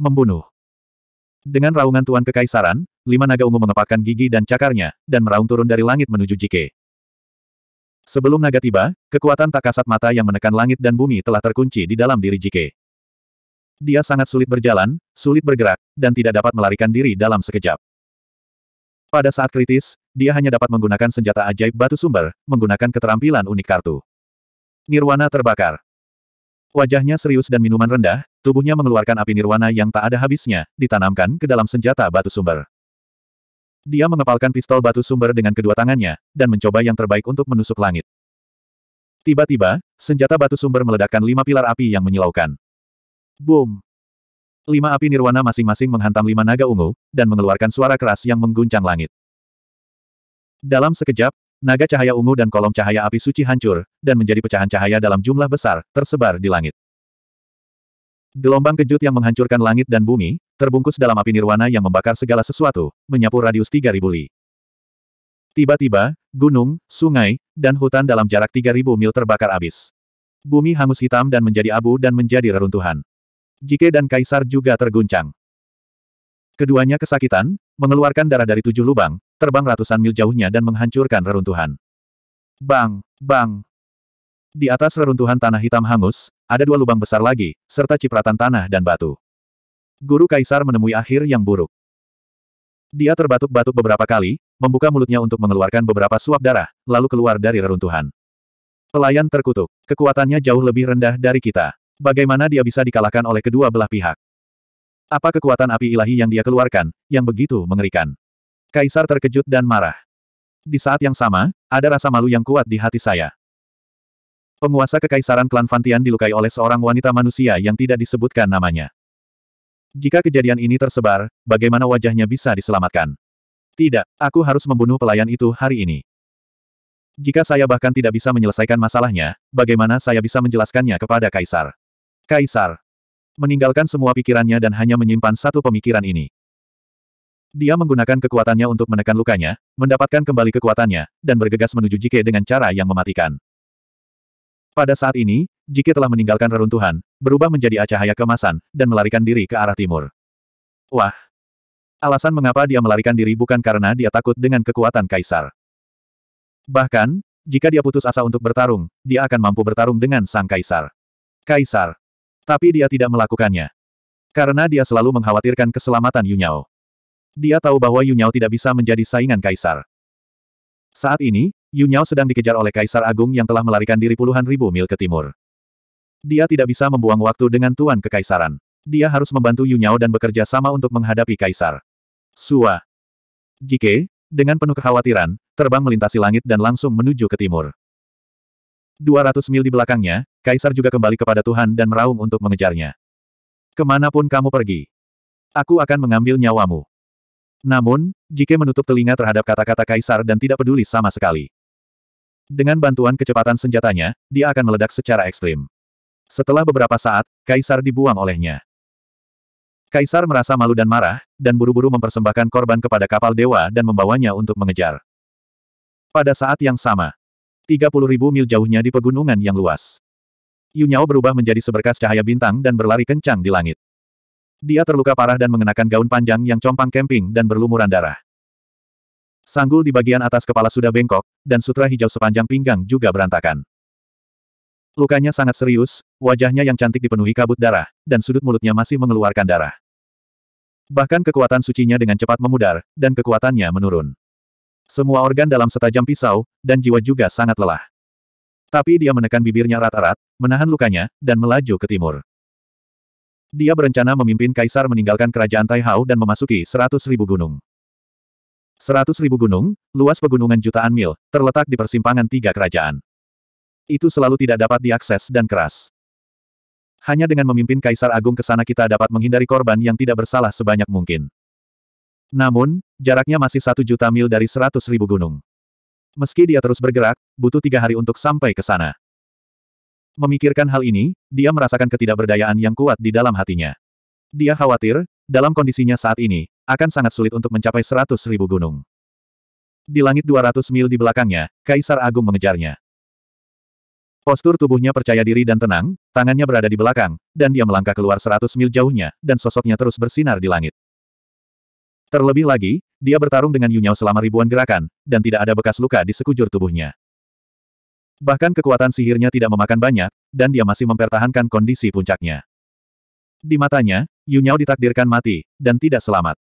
membunuh. Dengan raungan Tuan Kekaisaran, lima naga ungu mengepakkan gigi dan cakarnya, dan meraung turun dari langit menuju Jike. Sebelum naga tiba, kekuatan tak kasat mata yang menekan langit dan bumi telah terkunci di dalam diri Jike. Dia sangat sulit berjalan, sulit bergerak, dan tidak dapat melarikan diri dalam sekejap. Pada saat kritis, dia hanya dapat menggunakan senjata ajaib batu sumber, menggunakan keterampilan unik kartu. Nirwana terbakar. Wajahnya serius dan minuman rendah, tubuhnya mengeluarkan api nirwana yang tak ada habisnya, ditanamkan ke dalam senjata batu sumber. Dia mengepalkan pistol batu sumber dengan kedua tangannya, dan mencoba yang terbaik untuk menusuk langit. Tiba-tiba, senjata batu sumber meledakkan lima pilar api yang menyilaukan. Boom! Lima api nirwana masing-masing menghantam lima naga ungu, dan mengeluarkan suara keras yang mengguncang langit. Dalam sekejap, Naga cahaya ungu dan kolom cahaya api suci hancur, dan menjadi pecahan cahaya dalam jumlah besar, tersebar di langit. Gelombang kejut yang menghancurkan langit dan bumi, terbungkus dalam api nirwana yang membakar segala sesuatu, menyapu radius 3000 li. Tiba-tiba, gunung, sungai, dan hutan dalam jarak 3000 mil terbakar abis. Bumi hangus hitam dan menjadi abu dan menjadi reruntuhan. Jike dan Kaisar juga terguncang. Keduanya kesakitan, mengeluarkan darah dari tujuh lubang, terbang ratusan mil jauhnya dan menghancurkan reruntuhan. Bang! Bang! Di atas reruntuhan tanah hitam hangus, ada dua lubang besar lagi, serta cipratan tanah dan batu. Guru Kaisar menemui akhir yang buruk. Dia terbatuk-batuk beberapa kali, membuka mulutnya untuk mengeluarkan beberapa suap darah, lalu keluar dari reruntuhan. Pelayan terkutuk. Kekuatannya jauh lebih rendah dari kita. Bagaimana dia bisa dikalahkan oleh kedua belah pihak? Apa kekuatan api ilahi yang dia keluarkan, yang begitu mengerikan? Kaisar terkejut dan marah. Di saat yang sama, ada rasa malu yang kuat di hati saya. Penguasa kekaisaran klan Fantian dilukai oleh seorang wanita manusia yang tidak disebutkan namanya. Jika kejadian ini tersebar, bagaimana wajahnya bisa diselamatkan? Tidak, aku harus membunuh pelayan itu hari ini. Jika saya bahkan tidak bisa menyelesaikan masalahnya, bagaimana saya bisa menjelaskannya kepada Kaisar? Kaisar meninggalkan semua pikirannya dan hanya menyimpan satu pemikiran ini. Dia menggunakan kekuatannya untuk menekan lukanya, mendapatkan kembali kekuatannya, dan bergegas menuju Jike dengan cara yang mematikan. Pada saat ini, Jike telah meninggalkan reruntuhan, berubah menjadi acahaya kemasan, dan melarikan diri ke arah timur. Wah! Alasan mengapa dia melarikan diri bukan karena dia takut dengan kekuatan kaisar. Bahkan, jika dia putus asa untuk bertarung, dia akan mampu bertarung dengan sang kaisar. Kaisar. Tapi dia tidak melakukannya. Karena dia selalu mengkhawatirkan keselamatan Yunyao. Dia tahu bahwa Yunyao tidak bisa menjadi saingan kaisar. Saat ini, Yunyao sedang dikejar oleh Kaisar Agung yang telah melarikan diri puluhan ribu mil ke timur. Dia tidak bisa membuang waktu dengan Tuan Kekaisaran. Dia harus membantu Yunyao dan bekerja sama untuk menghadapi Kaisar. Sua. Jike, dengan penuh kekhawatiran, terbang melintasi langit dan langsung menuju ke timur. 200 mil di belakangnya, Kaisar juga kembali kepada Tuhan dan meraung untuk mengejarnya. Kemanapun kamu pergi, aku akan mengambil nyawamu. Namun, Jike menutup telinga terhadap kata-kata kaisar dan tidak peduli sama sekali. Dengan bantuan kecepatan senjatanya, dia akan meledak secara ekstrim. Setelah beberapa saat, kaisar dibuang olehnya. Kaisar merasa malu dan marah, dan buru-buru mempersembahkan korban kepada kapal dewa dan membawanya untuk mengejar. Pada saat yang sama, 30.000 mil jauhnya di pegunungan yang luas. Yunyao berubah menjadi seberkas cahaya bintang dan berlari kencang di langit. Dia terluka parah dan mengenakan gaun panjang yang compang kemping dan berlumuran darah. Sanggul di bagian atas kepala sudah bengkok, dan sutra hijau sepanjang pinggang juga berantakan. Lukanya sangat serius, wajahnya yang cantik dipenuhi kabut darah, dan sudut mulutnya masih mengeluarkan darah. Bahkan kekuatan sucinya dengan cepat memudar, dan kekuatannya menurun. Semua organ dalam setajam pisau, dan jiwa juga sangat lelah. Tapi dia menekan bibirnya rata-rat, menahan lukanya, dan melaju ke timur. Dia berencana memimpin kaisar meninggalkan kerajaan Taihao dan memasuki seratus ribu gunung. Seratus ribu gunung, luas pegunungan jutaan mil, terletak di persimpangan tiga kerajaan. Itu selalu tidak dapat diakses dan keras. Hanya dengan memimpin kaisar agung ke sana kita dapat menghindari korban yang tidak bersalah sebanyak mungkin. Namun, jaraknya masih satu juta mil dari seratus ribu gunung. Meski dia terus bergerak, butuh tiga hari untuk sampai ke sana. Memikirkan hal ini, dia merasakan ketidakberdayaan yang kuat di dalam hatinya. Dia khawatir, dalam kondisinya saat ini, akan sangat sulit untuk mencapai seratus ribu gunung. Di langit 200 mil di belakangnya, Kaisar Agung mengejarnya. Postur tubuhnya percaya diri dan tenang, tangannya berada di belakang, dan dia melangkah keluar seratus mil jauhnya, dan sosoknya terus bersinar di langit. Terlebih lagi, dia bertarung dengan Yunyao selama ribuan gerakan, dan tidak ada bekas luka di sekujur tubuhnya. Bahkan kekuatan sihirnya tidak memakan banyak, dan dia masih mempertahankan kondisi puncaknya. Di matanya, Yunyao ditakdirkan mati, dan tidak selamat.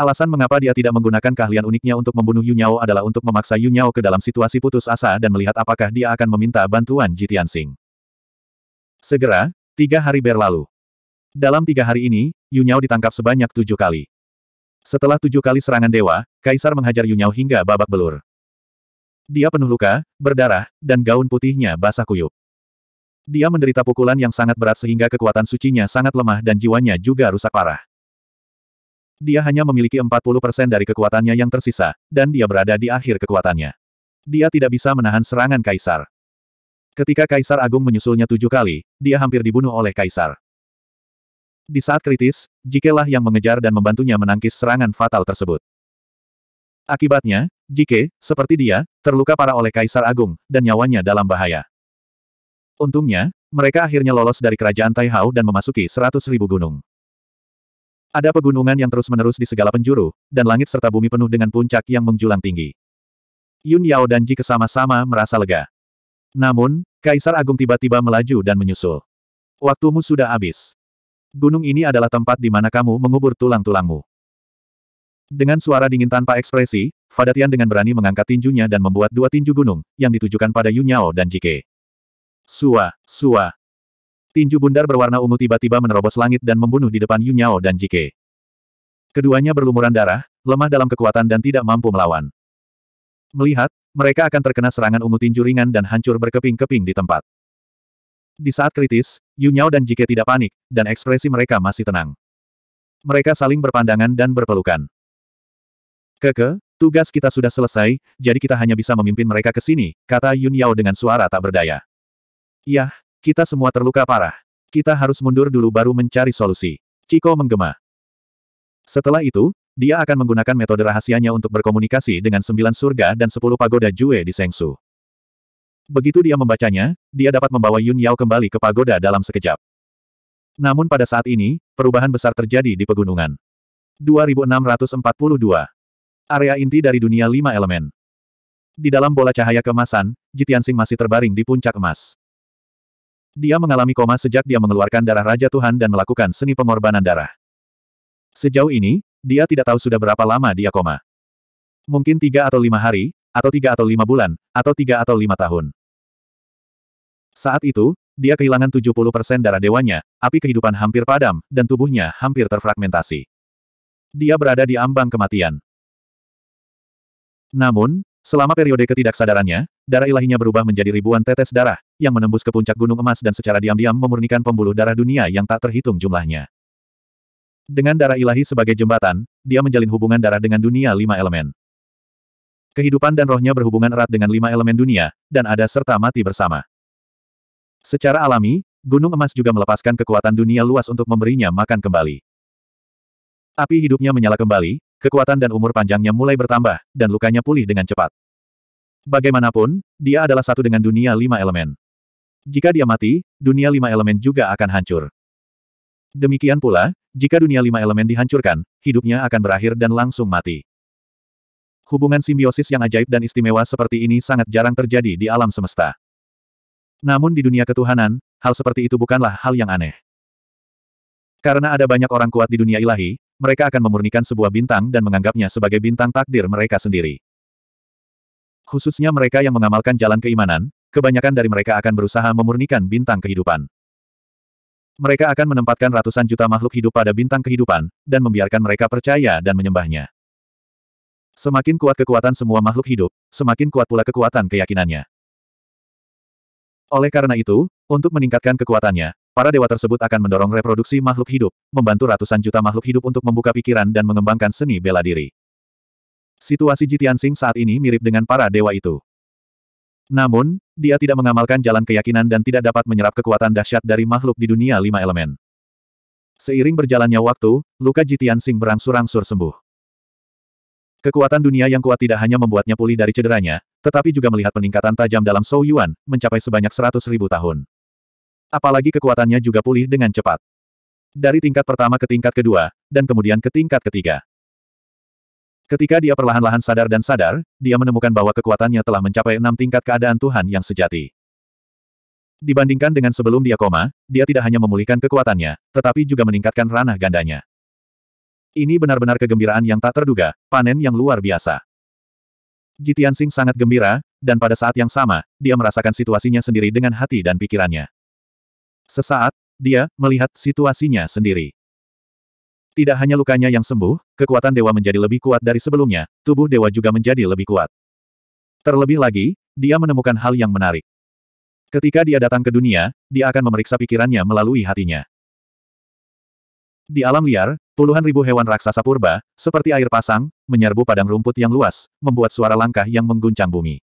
Alasan mengapa dia tidak menggunakan keahlian uniknya untuk membunuh Yunyao adalah untuk memaksa Yunyao ke dalam situasi putus asa dan melihat apakah dia akan meminta bantuan Jitian Sing. Segera, tiga hari berlalu. Dalam tiga hari ini, Yunyao ditangkap sebanyak tujuh kali. Setelah tujuh kali serangan dewa, Kaisar menghajar Yunyao hingga babak belur. Dia penuh luka, berdarah, dan gaun putihnya basah kuyup. Dia menderita pukulan yang sangat berat sehingga kekuatan sucinya sangat lemah dan jiwanya juga rusak parah. Dia hanya memiliki 40% dari kekuatannya yang tersisa, dan dia berada di akhir kekuatannya. Dia tidak bisa menahan serangan Kaisar. Ketika Kaisar Agung menyusulnya tujuh kali, dia hampir dibunuh oleh Kaisar. Di saat kritis, Jikelah yang mengejar dan membantunya menangkis serangan fatal tersebut. Akibatnya, Jike, seperti dia, terluka parah oleh Kaisar Agung, dan nyawanya dalam bahaya. Untungnya, mereka akhirnya lolos dari kerajaan Taihao dan memasuki seratus ribu gunung. Ada pegunungan yang terus-menerus di segala penjuru, dan langit serta bumi penuh dengan puncak yang menjulang tinggi. Yun Yao dan Jike sama-sama merasa lega. Namun, Kaisar Agung tiba-tiba melaju dan menyusul. Waktumu sudah habis. Gunung ini adalah tempat di mana kamu mengubur tulang-tulangmu. Dengan suara dingin tanpa ekspresi, Fadatian dengan berani mengangkat tinjunya dan membuat dua tinju gunung, yang ditujukan pada Yunyao dan Jike. Sua, sua. Tinju bundar berwarna ungu tiba-tiba menerobos langit dan membunuh di depan Yunyao dan Jike. Keduanya berlumuran darah, lemah dalam kekuatan dan tidak mampu melawan. Melihat, mereka akan terkena serangan ungu tinju ringan dan hancur berkeping-keping di tempat. Di saat kritis, Yunyao dan Jike tidak panik, dan ekspresi mereka masih tenang. Mereka saling berpandangan dan berpelukan. Keke, tugas kita sudah selesai, jadi kita hanya bisa memimpin mereka ke sini, kata Yun Yao dengan suara tak berdaya. Yah, kita semua terluka parah. Kita harus mundur dulu baru mencari solusi. Ciko menggema. Setelah itu, dia akan menggunakan metode rahasianya untuk berkomunikasi dengan sembilan surga dan sepuluh pagoda Jue di Sengsu. Begitu dia membacanya, dia dapat membawa Yun Yao kembali ke pagoda dalam sekejap. Namun pada saat ini, perubahan besar terjadi di pegunungan. 2642 Area inti dari dunia lima elemen. Di dalam bola cahaya kemasan, Jitian Jitiansing masih terbaring di puncak emas. Dia mengalami koma sejak dia mengeluarkan darah Raja Tuhan dan melakukan seni pengorbanan darah. Sejauh ini, dia tidak tahu sudah berapa lama dia koma. Mungkin tiga atau lima hari, atau tiga atau lima bulan, atau tiga atau lima tahun. Saat itu, dia kehilangan 70% darah dewanya, api kehidupan hampir padam, dan tubuhnya hampir terfragmentasi. Dia berada di ambang kematian. Namun, selama periode ketidaksadarannya, darah ilahinya berubah menjadi ribuan tetes darah, yang menembus ke puncak gunung emas dan secara diam-diam memurnikan pembuluh darah dunia yang tak terhitung jumlahnya. Dengan darah ilahi sebagai jembatan, dia menjalin hubungan darah dengan dunia lima elemen. Kehidupan dan rohnya berhubungan erat dengan lima elemen dunia, dan ada serta mati bersama. Secara alami, gunung emas juga melepaskan kekuatan dunia luas untuk memberinya makan kembali. Api hidupnya menyala kembali, Kekuatan dan umur panjangnya mulai bertambah, dan lukanya pulih dengan cepat. Bagaimanapun, dia adalah satu dengan dunia lima elemen. Jika dia mati, dunia lima elemen juga akan hancur. Demikian pula, jika dunia lima elemen dihancurkan, hidupnya akan berakhir dan langsung mati. Hubungan simbiosis yang ajaib dan istimewa seperti ini sangat jarang terjadi di alam semesta. Namun di dunia ketuhanan, hal seperti itu bukanlah hal yang aneh. Karena ada banyak orang kuat di dunia ilahi, mereka akan memurnikan sebuah bintang dan menganggapnya sebagai bintang takdir mereka sendiri. Khususnya mereka yang mengamalkan jalan keimanan, kebanyakan dari mereka akan berusaha memurnikan bintang kehidupan. Mereka akan menempatkan ratusan juta makhluk hidup pada bintang kehidupan, dan membiarkan mereka percaya dan menyembahnya. Semakin kuat kekuatan semua makhluk hidup, semakin kuat pula kekuatan keyakinannya. Oleh karena itu, untuk meningkatkan kekuatannya, Para dewa tersebut akan mendorong reproduksi makhluk hidup, membantu ratusan juta makhluk hidup untuk membuka pikiran dan mengembangkan seni bela diri. Situasi Jitian Sing saat ini mirip dengan para dewa itu. Namun, dia tidak mengamalkan jalan keyakinan dan tidak dapat menyerap kekuatan dahsyat dari makhluk di dunia lima elemen. Seiring berjalannya waktu, luka Jitian Sing berangsur-angsur sembuh. Kekuatan dunia yang kuat tidak hanya membuatnya pulih dari cederanya, tetapi juga melihat peningkatan tajam dalam Shou Yuan, mencapai sebanyak 100 ribu tahun. Apalagi kekuatannya juga pulih dengan cepat. Dari tingkat pertama ke tingkat kedua, dan kemudian ke tingkat ketiga. Ketika dia perlahan-lahan sadar dan sadar, dia menemukan bahwa kekuatannya telah mencapai enam tingkat keadaan Tuhan yang sejati. Dibandingkan dengan sebelum dia koma, dia tidak hanya memulihkan kekuatannya, tetapi juga meningkatkan ranah gandanya. Ini benar-benar kegembiraan yang tak terduga, panen yang luar biasa. Jitian Singh sangat gembira, dan pada saat yang sama, dia merasakan situasinya sendiri dengan hati dan pikirannya. Sesaat, dia melihat situasinya sendiri. Tidak hanya lukanya yang sembuh, kekuatan dewa menjadi lebih kuat dari sebelumnya, tubuh dewa juga menjadi lebih kuat. Terlebih lagi, dia menemukan hal yang menarik. Ketika dia datang ke dunia, dia akan memeriksa pikirannya melalui hatinya. Di alam liar, puluhan ribu hewan raksasa purba, seperti air pasang, menyerbu padang rumput yang luas, membuat suara langkah yang mengguncang bumi.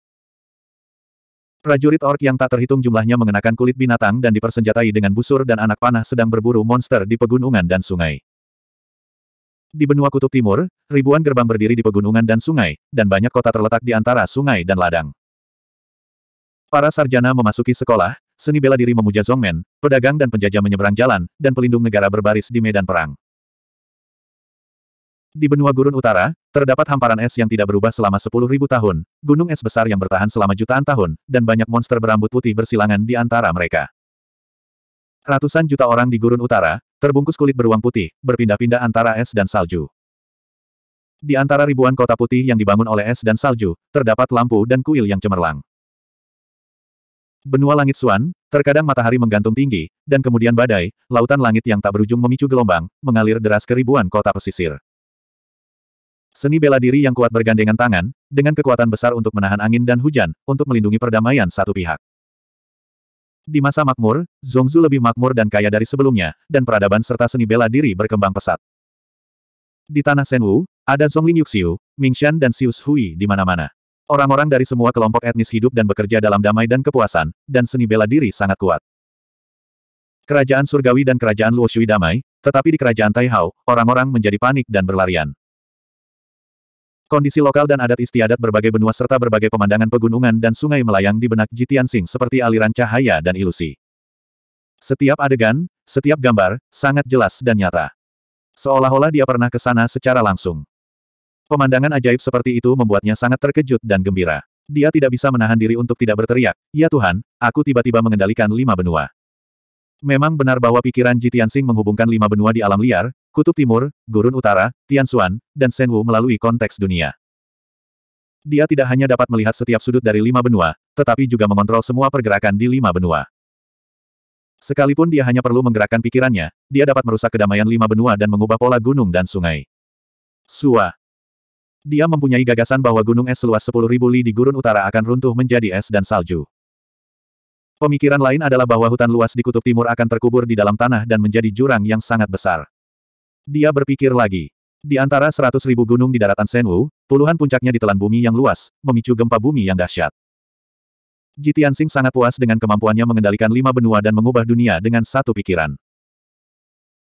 Prajurit ork yang tak terhitung jumlahnya mengenakan kulit binatang dan dipersenjatai dengan busur dan anak panah sedang berburu monster di pegunungan dan sungai. Di benua kutub timur, ribuan gerbang berdiri di pegunungan dan sungai, dan banyak kota terletak di antara sungai dan ladang. Para sarjana memasuki sekolah, seni bela diri memuja Zongmen, pedagang dan penjajah menyeberang jalan, dan pelindung negara berbaris di medan perang. Di benua gurun utara, terdapat hamparan es yang tidak berubah selama sepuluh ribu tahun, gunung es besar yang bertahan selama jutaan tahun, dan banyak monster berambut putih bersilangan di antara mereka. Ratusan juta orang di gurun utara, terbungkus kulit beruang putih, berpindah-pindah antara es dan salju. Di antara ribuan kota putih yang dibangun oleh es dan salju, terdapat lampu dan kuil yang cemerlang. Benua langit Suan, terkadang matahari menggantung tinggi, dan kemudian badai, lautan langit yang tak berujung memicu gelombang, mengalir deras ke ribuan kota pesisir. Seni bela diri yang kuat bergandengan tangan, dengan kekuatan besar untuk menahan angin dan hujan, untuk melindungi perdamaian satu pihak. Di masa makmur, Zongzu lebih makmur dan kaya dari sebelumnya, dan peradaban serta seni bela diri berkembang pesat. Di tanah Senwu, ada Zhongling Yuxiu, Mingshan dan Sius Hui di mana-mana. Orang-orang dari semua kelompok etnis hidup dan bekerja dalam damai dan kepuasan, dan seni bela diri sangat kuat. Kerajaan Surgawi dan Kerajaan Luoshui damai, tetapi di Kerajaan Taihao, orang-orang menjadi panik dan berlarian. Kondisi lokal dan adat istiadat berbagai benua serta berbagai pemandangan pegunungan dan sungai melayang di benak Jitian Jitiansing seperti aliran cahaya dan ilusi. Setiap adegan, setiap gambar, sangat jelas dan nyata. Seolah-olah dia pernah ke sana secara langsung. Pemandangan ajaib seperti itu membuatnya sangat terkejut dan gembira. Dia tidak bisa menahan diri untuk tidak berteriak, Ya Tuhan, aku tiba-tiba mengendalikan lima benua. Memang benar bahwa pikiran Jitian Jitiansing menghubungkan lima benua di alam liar, Kutub Timur, Gurun Utara, Tianxuan, dan Senwu melalui konteks dunia. Dia tidak hanya dapat melihat setiap sudut dari lima benua, tetapi juga mengontrol semua pergerakan di lima benua. Sekalipun dia hanya perlu menggerakkan pikirannya, dia dapat merusak kedamaian lima benua dan mengubah pola gunung dan sungai. Sua. Dia mempunyai gagasan bahwa gunung es seluas 10.000 li di gurun utara akan runtuh menjadi es dan salju. Pemikiran lain adalah bahwa hutan luas di kutub timur akan terkubur di dalam tanah dan menjadi jurang yang sangat besar. Dia berpikir lagi. Di antara seratus ribu gunung di daratan Senwu, puluhan puncaknya ditelan bumi yang luas, memicu gempa bumi yang dahsyat. Jitiansing sangat puas dengan kemampuannya mengendalikan lima benua dan mengubah dunia dengan satu pikiran.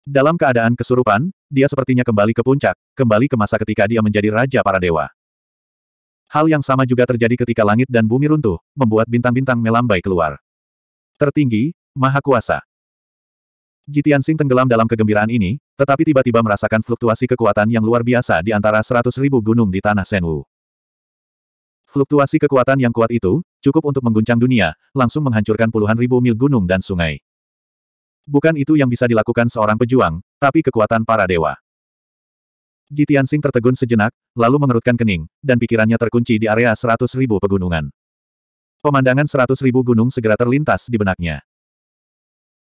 Dalam keadaan kesurupan, dia sepertinya kembali ke puncak, kembali ke masa ketika dia menjadi raja para dewa. Hal yang sama juga terjadi ketika langit dan bumi runtuh, membuat bintang-bintang melambai keluar. Tertinggi, Maha Kuasa. Jitiansing tenggelam dalam kegembiraan ini, tetapi tiba-tiba merasakan fluktuasi kekuatan yang luar biasa di antara seratus ribu gunung di tanah Senwu. Fluktuasi kekuatan yang kuat itu, cukup untuk mengguncang dunia, langsung menghancurkan puluhan ribu mil gunung dan sungai. Bukan itu yang bisa dilakukan seorang pejuang, tapi kekuatan para dewa. Jitian Sing tertegun sejenak, lalu mengerutkan kening, dan pikirannya terkunci di area seratus ribu pegunungan. Pemandangan seratus ribu gunung segera terlintas di benaknya.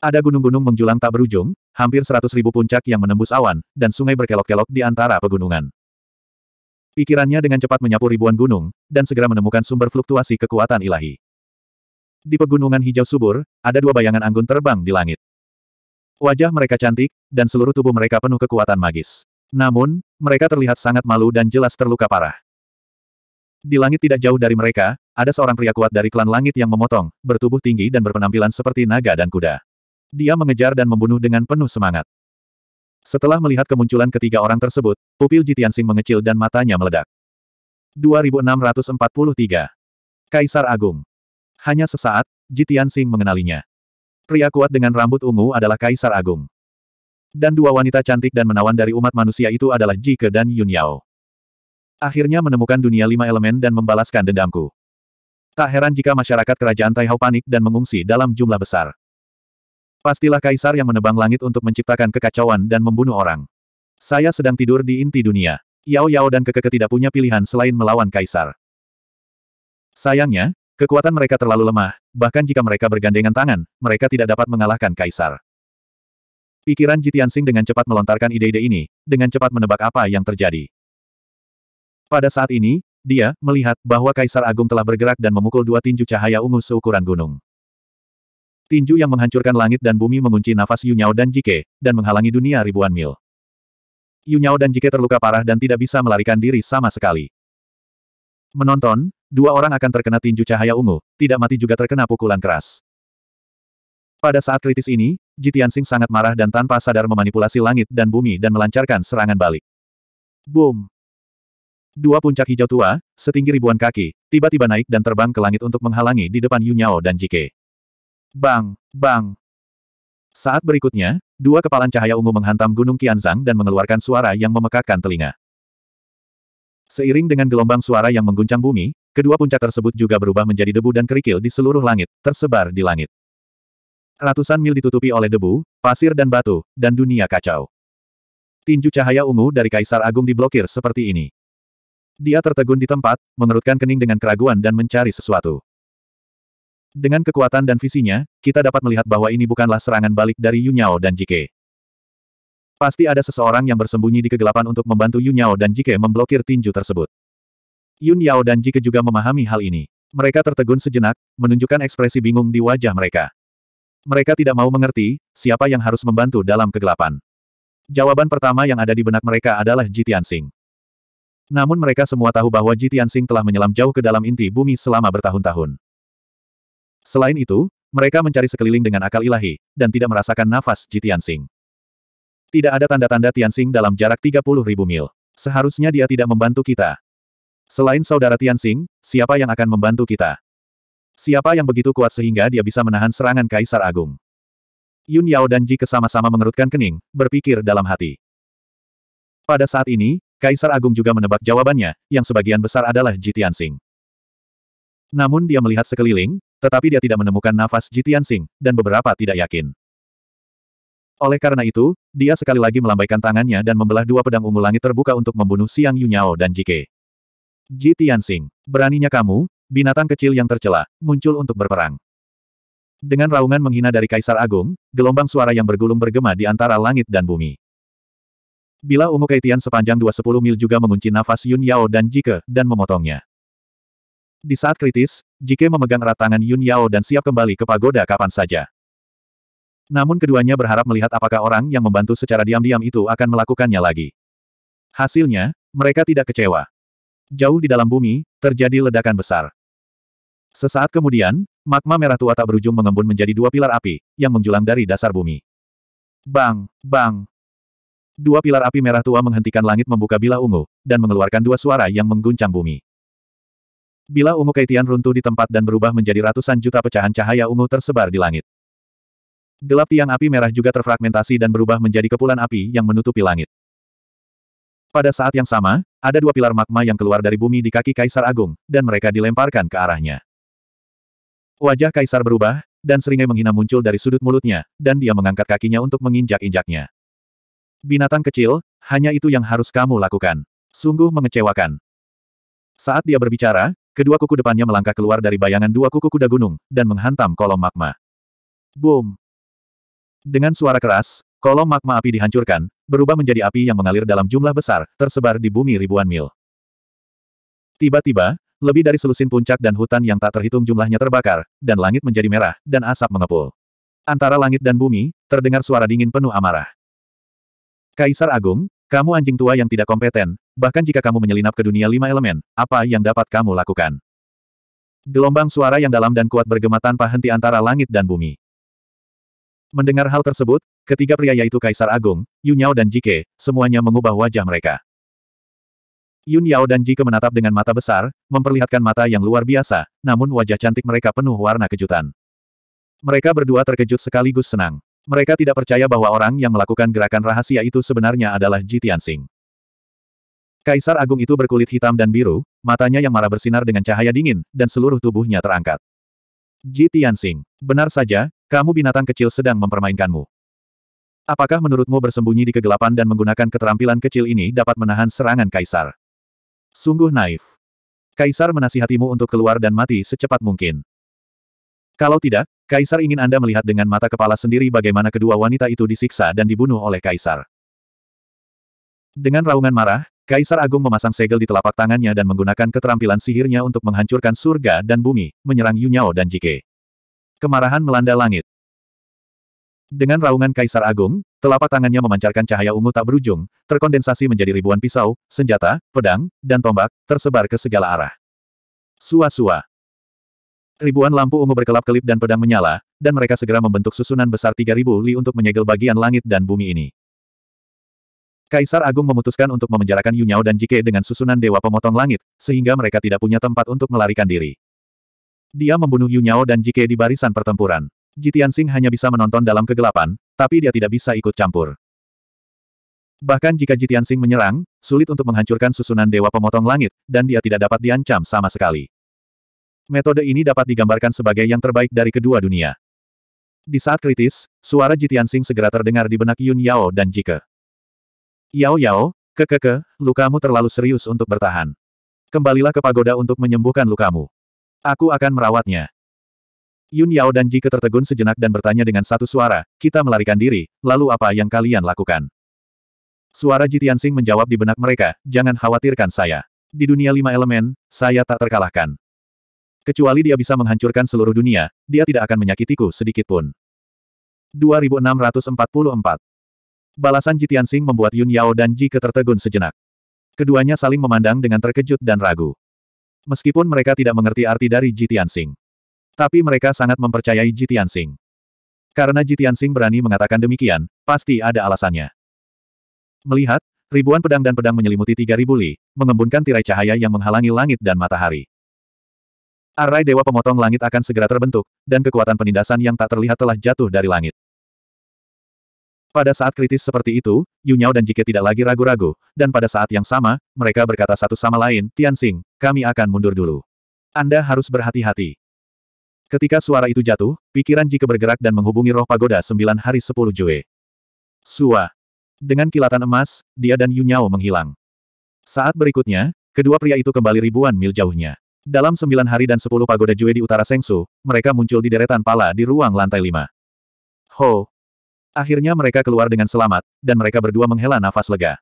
Ada gunung-gunung menjulang tak berujung, hampir seratus ribu puncak yang menembus awan, dan sungai berkelok-kelok di antara pegunungan. Pikirannya dengan cepat menyapu ribuan gunung, dan segera menemukan sumber fluktuasi kekuatan ilahi. Di pegunungan hijau subur, ada dua bayangan anggun terbang di langit. Wajah mereka cantik, dan seluruh tubuh mereka penuh kekuatan magis. Namun, mereka terlihat sangat malu dan jelas terluka parah. Di langit tidak jauh dari mereka, ada seorang pria kuat dari klan langit yang memotong, bertubuh tinggi dan berpenampilan seperti naga dan kuda. Dia mengejar dan membunuh dengan penuh semangat. Setelah melihat kemunculan ketiga orang tersebut, pupil Jitiansing mengecil dan matanya meledak. 2643. Kaisar Agung. Hanya sesaat, Jitiansing mengenalinya. Pria kuat dengan rambut ungu adalah Kaisar Agung. Dan dua wanita cantik dan menawan dari umat manusia itu adalah Jike dan Yun Akhirnya menemukan dunia lima elemen dan membalaskan dendamku. Tak heran jika masyarakat kerajaan Taihao panik dan mengungsi dalam jumlah besar. Pastilah kaisar yang menebang langit untuk menciptakan kekacauan dan membunuh orang. Saya sedang tidur di inti dunia. Yao Yao dan Kekeke tidak punya pilihan selain melawan kaisar. Sayangnya, kekuatan mereka terlalu lemah, bahkan jika mereka bergandengan tangan, mereka tidak dapat mengalahkan kaisar. Pikiran Jitian Sing dengan cepat melontarkan ide-ide ini, dengan cepat menebak apa yang terjadi. Pada saat ini, dia melihat bahwa Kaisar Agung telah bergerak dan memukul dua tinju cahaya ungu seukuran gunung. Tinju yang menghancurkan langit dan bumi mengunci nafas Yunyao dan Jike, dan menghalangi dunia ribuan mil. Yunyao dan Jike terluka parah dan tidak bisa melarikan diri sama sekali. Menonton, dua orang akan terkena tinju cahaya ungu, tidak mati juga terkena pukulan keras. Pada saat kritis ini, Jitiansing sangat marah dan tanpa sadar memanipulasi langit dan bumi dan melancarkan serangan balik. Boom! Dua puncak hijau tua, setinggi ribuan kaki, tiba-tiba naik dan terbang ke langit untuk menghalangi di depan Yunyao dan Jike. Bang! Bang! Saat berikutnya, dua kepalan cahaya ungu menghantam Gunung Qianzang dan mengeluarkan suara yang memekakkan telinga. Seiring dengan gelombang suara yang mengguncang bumi, kedua puncak tersebut juga berubah menjadi debu dan kerikil di seluruh langit, tersebar di langit. Ratusan mil ditutupi oleh debu, pasir dan batu, dan dunia kacau. Tinju cahaya ungu dari Kaisar Agung diblokir seperti ini. Dia tertegun di tempat, mengerutkan kening dengan keraguan dan mencari sesuatu. Dengan kekuatan dan visinya, kita dapat melihat bahwa ini bukanlah serangan balik dari Yunyao dan Jike. Pasti ada seseorang yang bersembunyi di kegelapan untuk membantu Yunyao dan Jike memblokir tinju tersebut. Yunyao dan Jike juga memahami hal ini. Mereka tertegun sejenak, menunjukkan ekspresi bingung di wajah mereka. Mereka tidak mau mengerti, siapa yang harus membantu dalam kegelapan. Jawaban pertama yang ada di benak mereka adalah Jitian Namun mereka semua tahu bahwa Jitian telah menyelam jauh ke dalam inti bumi selama bertahun-tahun. Selain itu, mereka mencari sekeliling dengan akal ilahi, dan tidak merasakan nafas Ji Tianxing. Tidak ada tanda-tanda Tianxing dalam jarak 30 ribu mil. Seharusnya dia tidak membantu kita. Selain saudara Tianxing, siapa yang akan membantu kita? Siapa yang begitu kuat sehingga dia bisa menahan serangan Kaisar Agung? Yun Yao dan Ji kesama-sama mengerutkan kening, berpikir dalam hati. Pada saat ini, Kaisar Agung juga menebak jawabannya, yang sebagian besar adalah Ji Tianxing. Namun dia melihat sekeliling, tetapi dia tidak menemukan nafas Jitian Sing, dan beberapa tidak yakin. Oleh karena itu, dia sekali lagi melambaikan tangannya dan membelah dua pedang ungu langit terbuka untuk membunuh Siang Yunyao dan Jike. Jitian Sing, beraninya kamu, binatang kecil yang tercela, muncul untuk berperang. Dengan raungan menghina dari Kaisar Agung, gelombang suara yang bergulung bergema di antara langit dan bumi. Bila ungu kaitian sepanjang 210 mil juga mengunci nafas Yun Yao dan Jike, dan memotongnya. Di saat kritis, Jike memegang erat tangan Yun Yao dan siap kembali ke pagoda kapan saja. Namun keduanya berharap melihat apakah orang yang membantu secara diam-diam itu akan melakukannya lagi. Hasilnya, mereka tidak kecewa. Jauh di dalam bumi, terjadi ledakan besar. Sesaat kemudian, magma merah tua tak berujung mengembun menjadi dua pilar api, yang menjulang dari dasar bumi. Bang! Bang! Dua pilar api merah tua menghentikan langit membuka bila ungu, dan mengeluarkan dua suara yang mengguncang bumi. Bila ungu Kaitian runtuh di tempat dan berubah menjadi ratusan juta pecahan cahaya ungu tersebar di langit. Gelap tiang api merah juga terfragmentasi dan berubah menjadi kepulan api yang menutupi langit. Pada saat yang sama, ada dua pilar magma yang keluar dari bumi di kaki Kaisar Agung, dan mereka dilemparkan ke arahnya. Wajah Kaisar berubah, dan seringai menghina muncul dari sudut mulutnya, dan dia mengangkat kakinya untuk menginjak-injaknya. Binatang kecil, hanya itu yang harus kamu lakukan. Sungguh mengecewakan. Saat dia berbicara, Kedua kuku depannya melangkah keluar dari bayangan dua kuku kuda gunung, dan menghantam kolom magma. Boom! Dengan suara keras, kolom magma api dihancurkan, berubah menjadi api yang mengalir dalam jumlah besar, tersebar di bumi ribuan mil. Tiba-tiba, lebih dari selusin puncak dan hutan yang tak terhitung jumlahnya terbakar, dan langit menjadi merah, dan asap mengepul. Antara langit dan bumi, terdengar suara dingin penuh amarah. Kaisar Agung, kamu anjing tua yang tidak kompeten, Bahkan jika kamu menyelinap ke dunia lima elemen, apa yang dapat kamu lakukan? Gelombang suara yang dalam dan kuat bergema tanpa henti antara langit dan bumi. Mendengar hal tersebut, ketiga pria yaitu Kaisar Agung, Yun Yao dan Jike, semuanya mengubah wajah mereka. Yun Yao dan Jike menatap dengan mata besar, memperlihatkan mata yang luar biasa, namun wajah cantik mereka penuh warna kejutan. Mereka berdua terkejut sekaligus senang. Mereka tidak percaya bahwa orang yang melakukan gerakan rahasia itu sebenarnya adalah Ji Tianxing. Kaisar Agung itu berkulit hitam dan biru, matanya yang marah bersinar dengan cahaya dingin, dan seluruh tubuhnya terangkat. Ji Tianxing, benar saja, kamu binatang kecil sedang mempermainkanmu. Apakah menurutmu bersembunyi di kegelapan dan menggunakan keterampilan kecil ini dapat menahan serangan Kaisar? Sungguh naif. Kaisar menasihatimu untuk keluar dan mati secepat mungkin. Kalau tidak, Kaisar ingin Anda melihat dengan mata kepala sendiri bagaimana kedua wanita itu disiksa dan dibunuh oleh Kaisar. Dengan raungan marah, Kaisar Agung memasang segel di telapak tangannya dan menggunakan keterampilan sihirnya untuk menghancurkan surga dan bumi, menyerang Yunyao dan Jike. Kemarahan melanda langit. Dengan raungan Kaisar Agung, telapak tangannya memancarkan cahaya ungu tak berujung, terkondensasi menjadi ribuan pisau, senjata, pedang, dan tombak, tersebar ke segala arah. Sua-sua. Ribuan lampu ungu berkelap-kelip dan pedang menyala, dan mereka segera membentuk susunan besar 3000 li untuk menyegel bagian langit dan bumi ini. Kaisar Agung memutuskan untuk memenjarakan Yunyao dan Jike dengan susunan Dewa Pemotong Langit, sehingga mereka tidak punya tempat untuk melarikan diri. Dia membunuh Yunyao dan Jike di barisan pertempuran. Jitian Sing hanya bisa menonton dalam kegelapan, tapi dia tidak bisa ikut campur. Bahkan jika Jitian Sing menyerang, sulit untuk menghancurkan susunan Dewa Pemotong Langit, dan dia tidak dapat diancam sama sekali. Metode ini dapat digambarkan sebagai yang terbaik dari kedua dunia. Di saat kritis, suara Jitian Sing segera terdengar di benak Yun Yao dan Jike. Yao Yao, kekeke, lukamu terlalu serius untuk bertahan. Kembalilah ke pagoda untuk menyembuhkan lukamu. Aku akan merawatnya. Yun Yao dan Ji tertegun sejenak dan bertanya dengan satu suara, kita melarikan diri, lalu apa yang kalian lakukan? Suara Ji Tianxing menjawab di benak mereka, jangan khawatirkan saya. Di dunia lima elemen, saya tak terkalahkan. Kecuali dia bisa menghancurkan seluruh dunia, dia tidak akan menyakitiku sedikitpun. 2644 Balasan Jitian Sing membuat Yun Yao dan Ji ketertegun sejenak. Keduanya saling memandang dengan terkejut dan ragu. Meskipun mereka tidak mengerti arti dari Jitian Sing, Tapi mereka sangat mempercayai Jitian Sing. Karena Jitian Sing berani mengatakan demikian, pasti ada alasannya. Melihat, ribuan pedang dan pedang menyelimuti tiga ribu li, mengembunkan tirai cahaya yang menghalangi langit dan matahari. Arai Dewa Pemotong Langit akan segera terbentuk, dan kekuatan penindasan yang tak terlihat telah jatuh dari langit. Pada saat kritis seperti itu, Yu dan Jike tidak lagi ragu-ragu, dan pada saat yang sama, mereka berkata satu sama lain, Tianxing, kami akan mundur dulu. Anda harus berhati-hati. Ketika suara itu jatuh, pikiran Jike bergerak dan menghubungi roh pagoda sembilan hari sepuluh Jue. Sua. Dengan kilatan emas, dia dan Yu menghilang. Saat berikutnya, kedua pria itu kembali ribuan mil jauhnya. Dalam sembilan hari dan sepuluh pagoda Jue di utara Sengsu, mereka muncul di deretan pala di ruang lantai lima. Ho, Akhirnya mereka keluar dengan selamat, dan mereka berdua menghela nafas lega.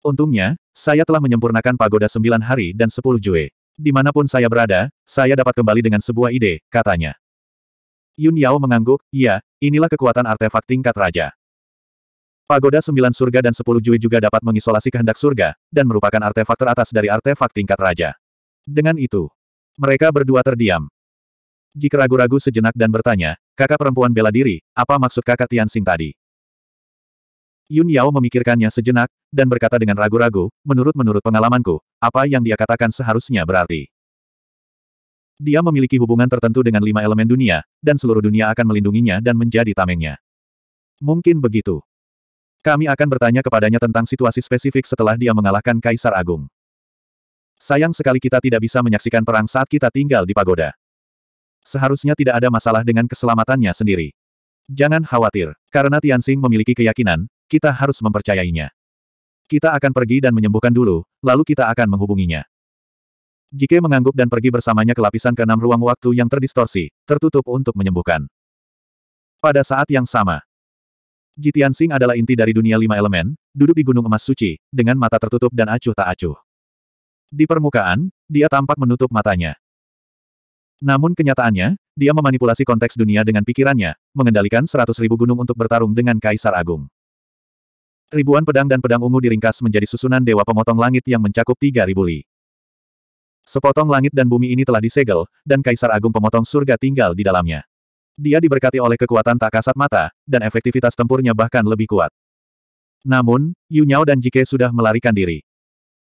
Untungnya, saya telah menyempurnakan pagoda sembilan hari dan sepuluh jue. Dimanapun saya berada, saya dapat kembali dengan sebuah ide, katanya. Yun Yao mengangguk, ya, inilah kekuatan artefak tingkat raja. Pagoda sembilan surga dan sepuluh jue juga dapat mengisolasi kehendak surga, dan merupakan artefak teratas dari artefak tingkat raja. Dengan itu, mereka berdua terdiam jika ragu-ragu sejenak dan bertanya, kakak perempuan bela diri, apa maksud kakak Tianxing tadi? Yun Yao memikirkannya sejenak, dan berkata dengan ragu-ragu, menurut-menurut pengalamanku, apa yang dia katakan seharusnya berarti. Dia memiliki hubungan tertentu dengan lima elemen dunia, dan seluruh dunia akan melindunginya dan menjadi tamengnya. Mungkin begitu. Kami akan bertanya kepadanya tentang situasi spesifik setelah dia mengalahkan Kaisar Agung. Sayang sekali kita tidak bisa menyaksikan perang saat kita tinggal di pagoda. Seharusnya tidak ada masalah dengan keselamatannya sendiri. Jangan khawatir, karena Tianxing memiliki keyakinan, kita harus mempercayainya. Kita akan pergi dan menyembuhkan dulu, lalu kita akan menghubunginya. Jike mengangguk dan pergi bersamanya ke lapisan keenam ruang waktu yang terdistorsi, tertutup untuk menyembuhkan. Pada saat yang sama, Ji Tianxing adalah inti dari dunia lima elemen, duduk di gunung emas suci, dengan mata tertutup dan acuh tak acuh. Di permukaan, dia tampak menutup matanya. Namun kenyataannya, dia memanipulasi konteks dunia dengan pikirannya, mengendalikan seratus ribu gunung untuk bertarung dengan Kaisar Agung. Ribuan pedang dan pedang ungu diringkas menjadi susunan Dewa Pemotong Langit yang mencakup tiga ribu li. Sepotong langit dan bumi ini telah disegel, dan Kaisar Agung Pemotong Surga tinggal di dalamnya. Dia diberkati oleh kekuatan tak kasat mata, dan efektivitas tempurnya bahkan lebih kuat. Namun, Yu Nyao dan Jike sudah melarikan diri.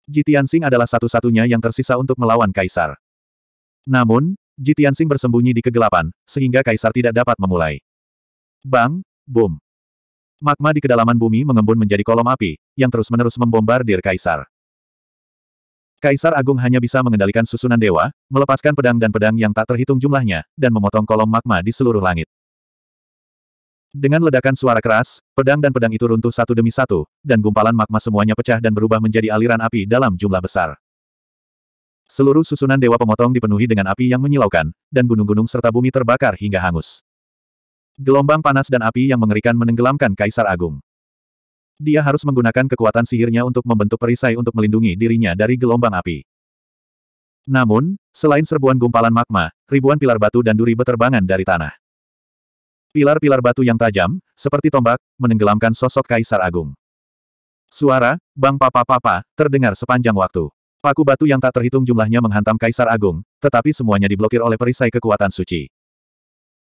Jitiansing adalah satu-satunya yang tersisa untuk melawan Kaisar. Namun, Jitiansing bersembunyi di kegelapan, sehingga kaisar tidak dapat memulai. Bang! Boom! Magma di kedalaman bumi mengembun menjadi kolom api, yang terus-menerus membombardir kaisar. Kaisar Agung hanya bisa mengendalikan susunan dewa, melepaskan pedang dan pedang yang tak terhitung jumlahnya, dan memotong kolom magma di seluruh langit. Dengan ledakan suara keras, pedang dan pedang itu runtuh satu demi satu, dan gumpalan magma semuanya pecah dan berubah menjadi aliran api dalam jumlah besar. Seluruh susunan dewa pemotong dipenuhi dengan api yang menyilaukan, dan gunung-gunung serta bumi terbakar hingga hangus. Gelombang panas dan api yang mengerikan menenggelamkan Kaisar Agung. Dia harus menggunakan kekuatan sihirnya untuk membentuk perisai untuk melindungi dirinya dari gelombang api. Namun, selain serbuan gumpalan magma, ribuan pilar batu dan duri beterbangan dari tanah. Pilar-pilar batu yang tajam, seperti tombak, menenggelamkan sosok Kaisar Agung. Suara, bang papa-papa, terdengar sepanjang waktu. Paku batu yang tak terhitung jumlahnya menghantam Kaisar Agung, tetapi semuanya diblokir oleh perisai kekuatan suci.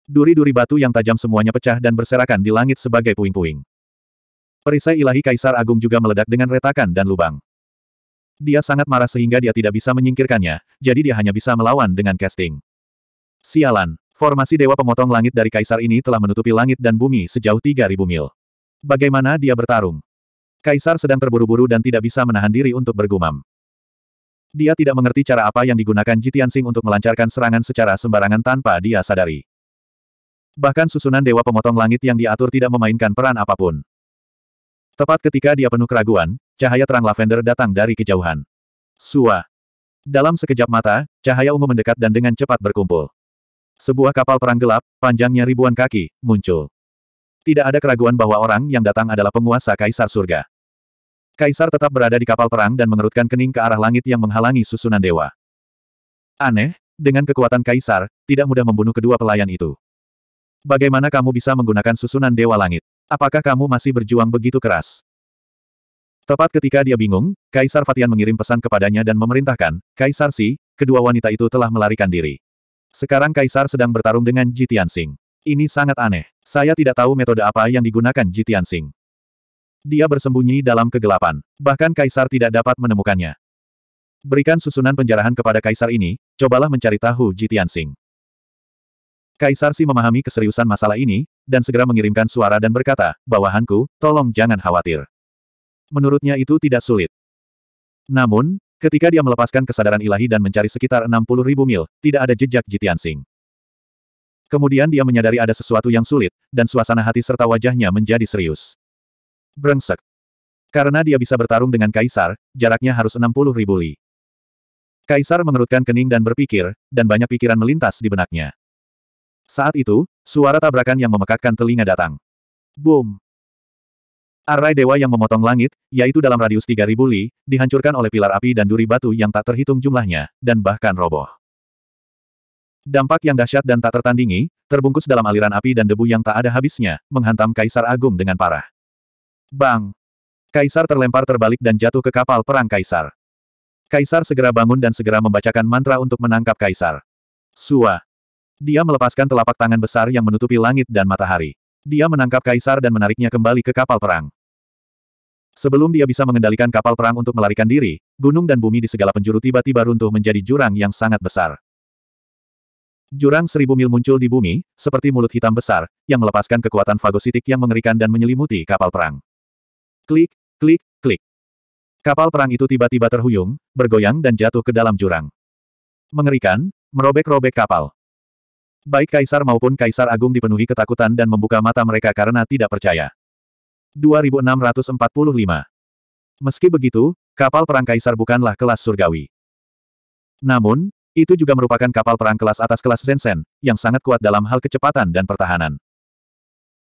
Duri-duri batu yang tajam semuanya pecah dan berserakan di langit sebagai puing-puing. Perisai ilahi Kaisar Agung juga meledak dengan retakan dan lubang. Dia sangat marah sehingga dia tidak bisa menyingkirkannya, jadi dia hanya bisa melawan dengan casting. Sialan, formasi Dewa Pemotong Langit dari Kaisar ini telah menutupi langit dan bumi sejauh 3000 mil. Bagaimana dia bertarung? Kaisar sedang terburu-buru dan tidak bisa menahan diri untuk bergumam. Dia tidak mengerti cara apa yang digunakan Jitian Sing untuk melancarkan serangan secara sembarangan tanpa dia sadari. Bahkan susunan Dewa Pemotong Langit yang diatur tidak memainkan peran apapun. Tepat ketika dia penuh keraguan, cahaya terang lavender datang dari kejauhan. Sua. Dalam sekejap mata, cahaya ungu mendekat dan dengan cepat berkumpul. Sebuah kapal perang gelap, panjangnya ribuan kaki, muncul. Tidak ada keraguan bahwa orang yang datang adalah penguasa Kaisar Surga. Kaisar tetap berada di kapal perang dan mengerutkan kening ke arah langit yang menghalangi susunan dewa. Aneh, dengan kekuatan Kaisar, tidak mudah membunuh kedua pelayan itu. Bagaimana kamu bisa menggunakan susunan dewa langit? Apakah kamu masih berjuang begitu keras? Tepat ketika dia bingung, Kaisar Fatian mengirim pesan kepadanya dan memerintahkan, Kaisar Si, kedua wanita itu telah melarikan diri. Sekarang Kaisar sedang bertarung dengan Jitian Sing. Ini sangat aneh. Saya tidak tahu metode apa yang digunakan Jitian Sing dia bersembunyi dalam kegelapan. Bahkan Kaisar tidak dapat menemukannya. Berikan susunan penjarahan kepada Kaisar ini, cobalah mencari tahu Jitiansing. Kaisar Si memahami keseriusan masalah ini, dan segera mengirimkan suara dan berkata, bawahanku, tolong jangan khawatir. Menurutnya itu tidak sulit. Namun, ketika dia melepaskan kesadaran ilahi dan mencari sekitar 60 ribu mil, tidak ada jejak Jitiansing. Kemudian dia menyadari ada sesuatu yang sulit, dan suasana hati serta wajahnya menjadi serius. Brengsek. Karena dia bisa bertarung dengan Kaisar, jaraknya harus 60 ribu li. Kaisar mengerutkan kening dan berpikir, dan banyak pikiran melintas di benaknya. Saat itu, suara tabrakan yang memekakkan telinga datang. Boom! Arai dewa yang memotong langit, yaitu dalam radius 3000 li, dihancurkan oleh pilar api dan duri batu yang tak terhitung jumlahnya, dan bahkan roboh. Dampak yang dahsyat dan tak tertandingi, terbungkus dalam aliran api dan debu yang tak ada habisnya, menghantam Kaisar Agung dengan parah. Bang! Kaisar terlempar terbalik dan jatuh ke kapal perang Kaisar. Kaisar segera bangun dan segera membacakan mantra untuk menangkap Kaisar. Sua. Dia melepaskan telapak tangan besar yang menutupi langit dan matahari. Dia menangkap Kaisar dan menariknya kembali ke kapal perang. Sebelum dia bisa mengendalikan kapal perang untuk melarikan diri, gunung dan bumi di segala penjuru tiba-tiba runtuh menjadi jurang yang sangat besar. Jurang seribu mil muncul di bumi, seperti mulut hitam besar, yang melepaskan kekuatan fagositik yang mengerikan dan menyelimuti kapal perang. Klik, klik, klik. Kapal perang itu tiba-tiba terhuyung, bergoyang dan jatuh ke dalam jurang. Mengerikan, merobek-robek kapal. Baik Kaisar maupun Kaisar Agung dipenuhi ketakutan dan membuka mata mereka karena tidak percaya. 2645 Meski begitu, kapal perang Kaisar bukanlah kelas surgawi. Namun, itu juga merupakan kapal perang kelas atas kelas Zensen, yang sangat kuat dalam hal kecepatan dan pertahanan.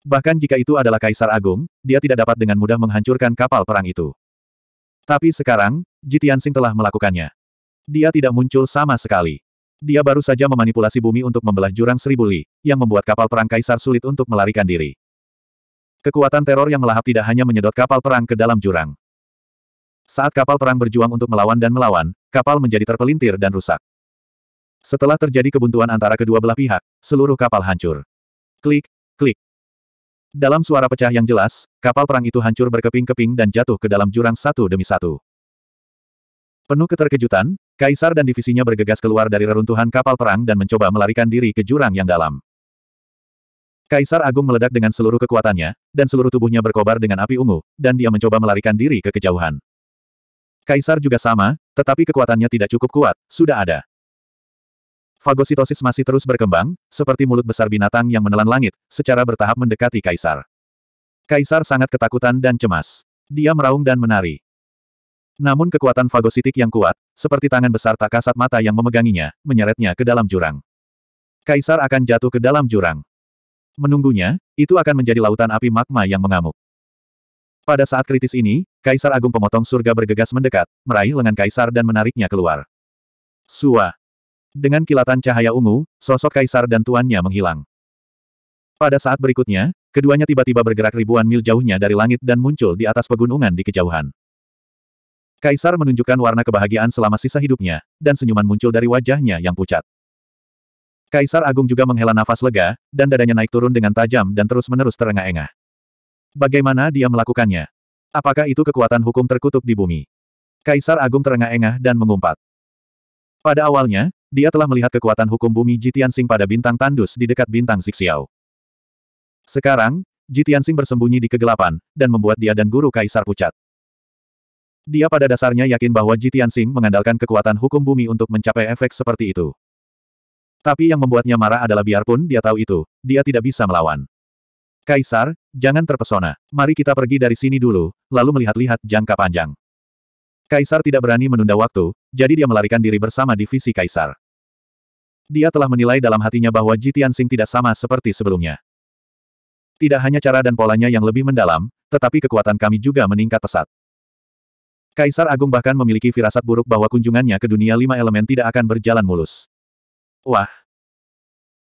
Bahkan jika itu adalah Kaisar Agung, dia tidak dapat dengan mudah menghancurkan kapal perang itu. Tapi sekarang, Jitiansing telah melakukannya. Dia tidak muncul sama sekali. Dia baru saja memanipulasi bumi untuk membelah jurang seribu li, yang membuat kapal perang Kaisar sulit untuk melarikan diri. Kekuatan teror yang melahap tidak hanya menyedot kapal perang ke dalam jurang. Saat kapal perang berjuang untuk melawan dan melawan, kapal menjadi terpelintir dan rusak. Setelah terjadi kebuntuan antara kedua belah pihak, seluruh kapal hancur. Klik, dalam suara pecah yang jelas, kapal perang itu hancur berkeping-keping dan jatuh ke dalam jurang satu demi satu. Penuh keterkejutan, Kaisar dan divisinya bergegas keluar dari reruntuhan kapal perang dan mencoba melarikan diri ke jurang yang dalam. Kaisar Agung meledak dengan seluruh kekuatannya, dan seluruh tubuhnya berkobar dengan api ungu, dan dia mencoba melarikan diri ke kejauhan. Kaisar juga sama, tetapi kekuatannya tidak cukup kuat, sudah ada. Fagositosis masih terus berkembang, seperti mulut besar binatang yang menelan langit, secara bertahap mendekati kaisar. Kaisar sangat ketakutan dan cemas. Dia meraung dan menari. Namun kekuatan fagositik yang kuat, seperti tangan besar tak kasat mata yang memeganginya, menyeretnya ke dalam jurang. Kaisar akan jatuh ke dalam jurang. Menunggunya, itu akan menjadi lautan api magma yang mengamuk. Pada saat kritis ini, Kaisar Agung Pemotong Surga bergegas mendekat, meraih lengan Kaisar dan menariknya keluar. Suah. Dengan kilatan cahaya ungu, sosok kaisar dan tuannya menghilang. Pada saat berikutnya, keduanya tiba-tiba bergerak ribuan mil jauhnya dari langit dan muncul di atas pegunungan di kejauhan. Kaisar menunjukkan warna kebahagiaan selama sisa hidupnya, dan senyuman muncul dari wajahnya yang pucat. Kaisar Agung juga menghela nafas lega, dan dadanya naik turun dengan tajam dan terus-menerus terengah-engah. Bagaimana dia melakukannya? Apakah itu kekuatan hukum terkutuk di bumi? Kaisar Agung terengah-engah dan mengumpat. Pada awalnya, dia telah melihat kekuatan hukum bumi Jitiansing pada bintang tandus di dekat bintang Zixiao. Sekarang, Jitiansing bersembunyi di kegelapan, dan membuat dia dan guru kaisar pucat. Dia pada dasarnya yakin bahwa Jitiansing mengandalkan kekuatan hukum bumi untuk mencapai efek seperti itu. Tapi yang membuatnya marah adalah biarpun dia tahu itu, dia tidak bisa melawan. Kaisar, jangan terpesona. Mari kita pergi dari sini dulu, lalu melihat-lihat jangka panjang. Kaisar tidak berani menunda waktu, jadi dia melarikan diri bersama divisi Kaisar. Dia telah menilai dalam hatinya bahwa Tianxing tidak sama seperti sebelumnya. Tidak hanya cara dan polanya yang lebih mendalam, tetapi kekuatan kami juga meningkat pesat. Kaisar Agung bahkan memiliki firasat buruk bahwa kunjungannya ke dunia lima elemen tidak akan berjalan mulus. Wah!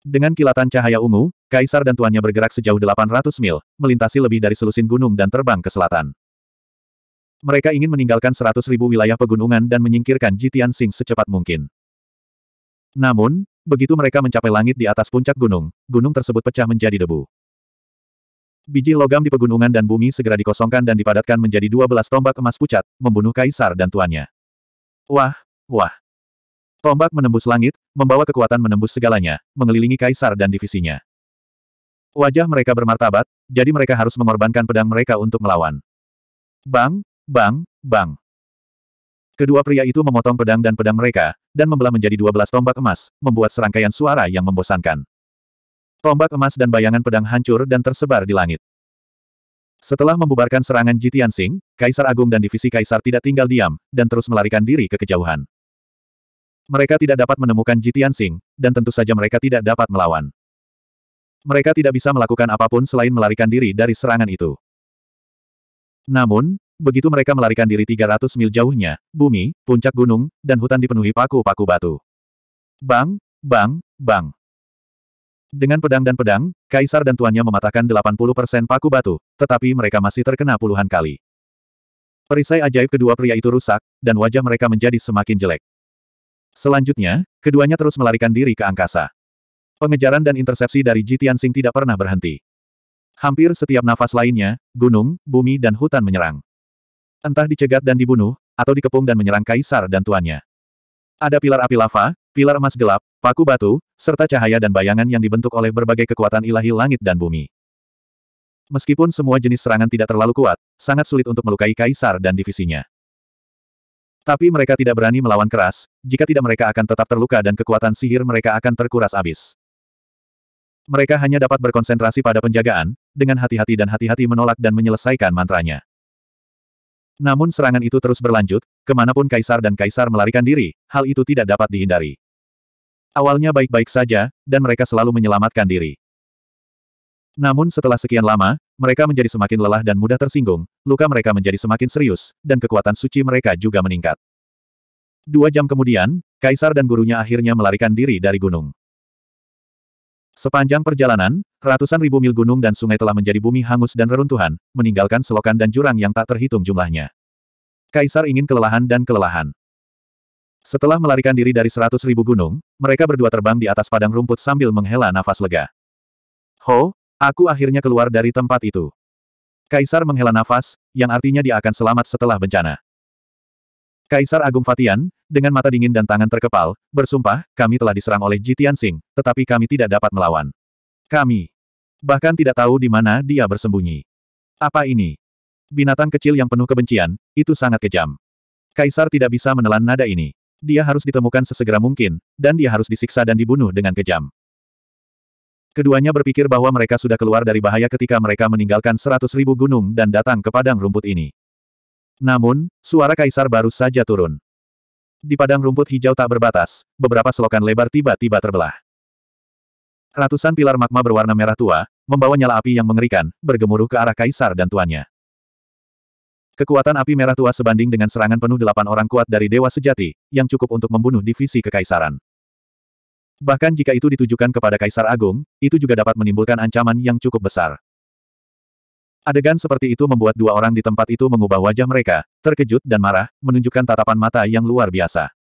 Dengan kilatan cahaya ungu, Kaisar dan tuannya bergerak sejauh 800 mil, melintasi lebih dari selusin gunung dan terbang ke selatan. Mereka ingin meninggalkan seratus ribu wilayah pegunungan dan menyingkirkan Jitian Sing secepat mungkin. Namun, begitu mereka mencapai langit di atas puncak gunung, gunung tersebut pecah menjadi debu. Biji logam di pegunungan dan bumi segera dikosongkan dan dipadatkan menjadi dua belas tombak emas pucat, membunuh kaisar dan tuannya. Wah, wah. Tombak menembus langit, membawa kekuatan menembus segalanya, mengelilingi kaisar dan divisinya. Wajah mereka bermartabat, jadi mereka harus mengorbankan pedang mereka untuk melawan. Bang, Bang, bang. Kedua pria itu memotong pedang dan pedang mereka, dan membelah menjadi dua belas tombak emas, membuat serangkaian suara yang membosankan. Tombak emas dan bayangan pedang hancur dan tersebar di langit. Setelah membubarkan serangan Jitian Sing, Kaisar Agung dan Divisi Kaisar tidak tinggal diam, dan terus melarikan diri ke kejauhan. Mereka tidak dapat menemukan Jitian Sing, dan tentu saja mereka tidak dapat melawan. Mereka tidak bisa melakukan apapun selain melarikan diri dari serangan itu. Namun, Begitu mereka melarikan diri 300 mil jauhnya, bumi, puncak gunung, dan hutan dipenuhi paku-paku batu. Bang, bang, bang. Dengan pedang dan pedang, kaisar dan tuannya mematahkan 80% paku batu, tetapi mereka masih terkena puluhan kali. Perisai ajaib kedua pria itu rusak, dan wajah mereka menjadi semakin jelek. Selanjutnya, keduanya terus melarikan diri ke angkasa. Pengejaran dan intersepsi dari Ji Tianxing tidak pernah berhenti. Hampir setiap nafas lainnya, gunung, bumi dan hutan menyerang. Entah dicegat dan dibunuh, atau dikepung dan menyerang kaisar dan tuannya. Ada pilar api lava, pilar emas gelap, paku batu, serta cahaya dan bayangan yang dibentuk oleh berbagai kekuatan ilahi langit dan bumi. Meskipun semua jenis serangan tidak terlalu kuat, sangat sulit untuk melukai kaisar dan divisinya. Tapi mereka tidak berani melawan keras, jika tidak mereka akan tetap terluka dan kekuatan sihir mereka akan terkuras abis. Mereka hanya dapat berkonsentrasi pada penjagaan, dengan hati-hati dan hati-hati menolak dan menyelesaikan mantranya. Namun serangan itu terus berlanjut, kemanapun kaisar dan kaisar melarikan diri, hal itu tidak dapat dihindari. Awalnya baik-baik saja, dan mereka selalu menyelamatkan diri. Namun setelah sekian lama, mereka menjadi semakin lelah dan mudah tersinggung, luka mereka menjadi semakin serius, dan kekuatan suci mereka juga meningkat. Dua jam kemudian, Kaisar dan gurunya akhirnya melarikan diri dari gunung. Sepanjang perjalanan, ratusan ribu mil gunung dan sungai telah menjadi bumi hangus dan reruntuhan, meninggalkan selokan dan jurang yang tak terhitung jumlahnya. Kaisar ingin kelelahan dan kelelahan. Setelah melarikan diri dari seratus ribu gunung, mereka berdua terbang di atas padang rumput sambil menghela nafas lega. Ho, aku akhirnya keluar dari tempat itu. Kaisar menghela nafas, yang artinya dia akan selamat setelah bencana. Kaisar Agung Fatian, dengan mata dingin dan tangan terkepal, bersumpah, kami telah diserang oleh Jitian Sing, tetapi kami tidak dapat melawan. Kami bahkan tidak tahu di mana dia bersembunyi. Apa ini? Binatang kecil yang penuh kebencian, itu sangat kejam. Kaisar tidak bisa menelan nada ini. Dia harus ditemukan sesegera mungkin, dan dia harus disiksa dan dibunuh dengan kejam. Keduanya berpikir bahwa mereka sudah keluar dari bahaya ketika mereka meninggalkan seratus ribu gunung dan datang ke padang rumput ini. Namun, suara kaisar baru saja turun. Di padang rumput hijau tak berbatas, beberapa selokan lebar tiba-tiba terbelah. Ratusan pilar magma berwarna merah tua, membawa nyala api yang mengerikan, bergemuruh ke arah kaisar dan tuannya. Kekuatan api merah tua sebanding dengan serangan penuh delapan orang kuat dari Dewa Sejati, yang cukup untuk membunuh divisi kekaisaran. Bahkan jika itu ditujukan kepada Kaisar Agung, itu juga dapat menimbulkan ancaman yang cukup besar. Adegan seperti itu membuat dua orang di tempat itu mengubah wajah mereka, terkejut dan marah, menunjukkan tatapan mata yang luar biasa.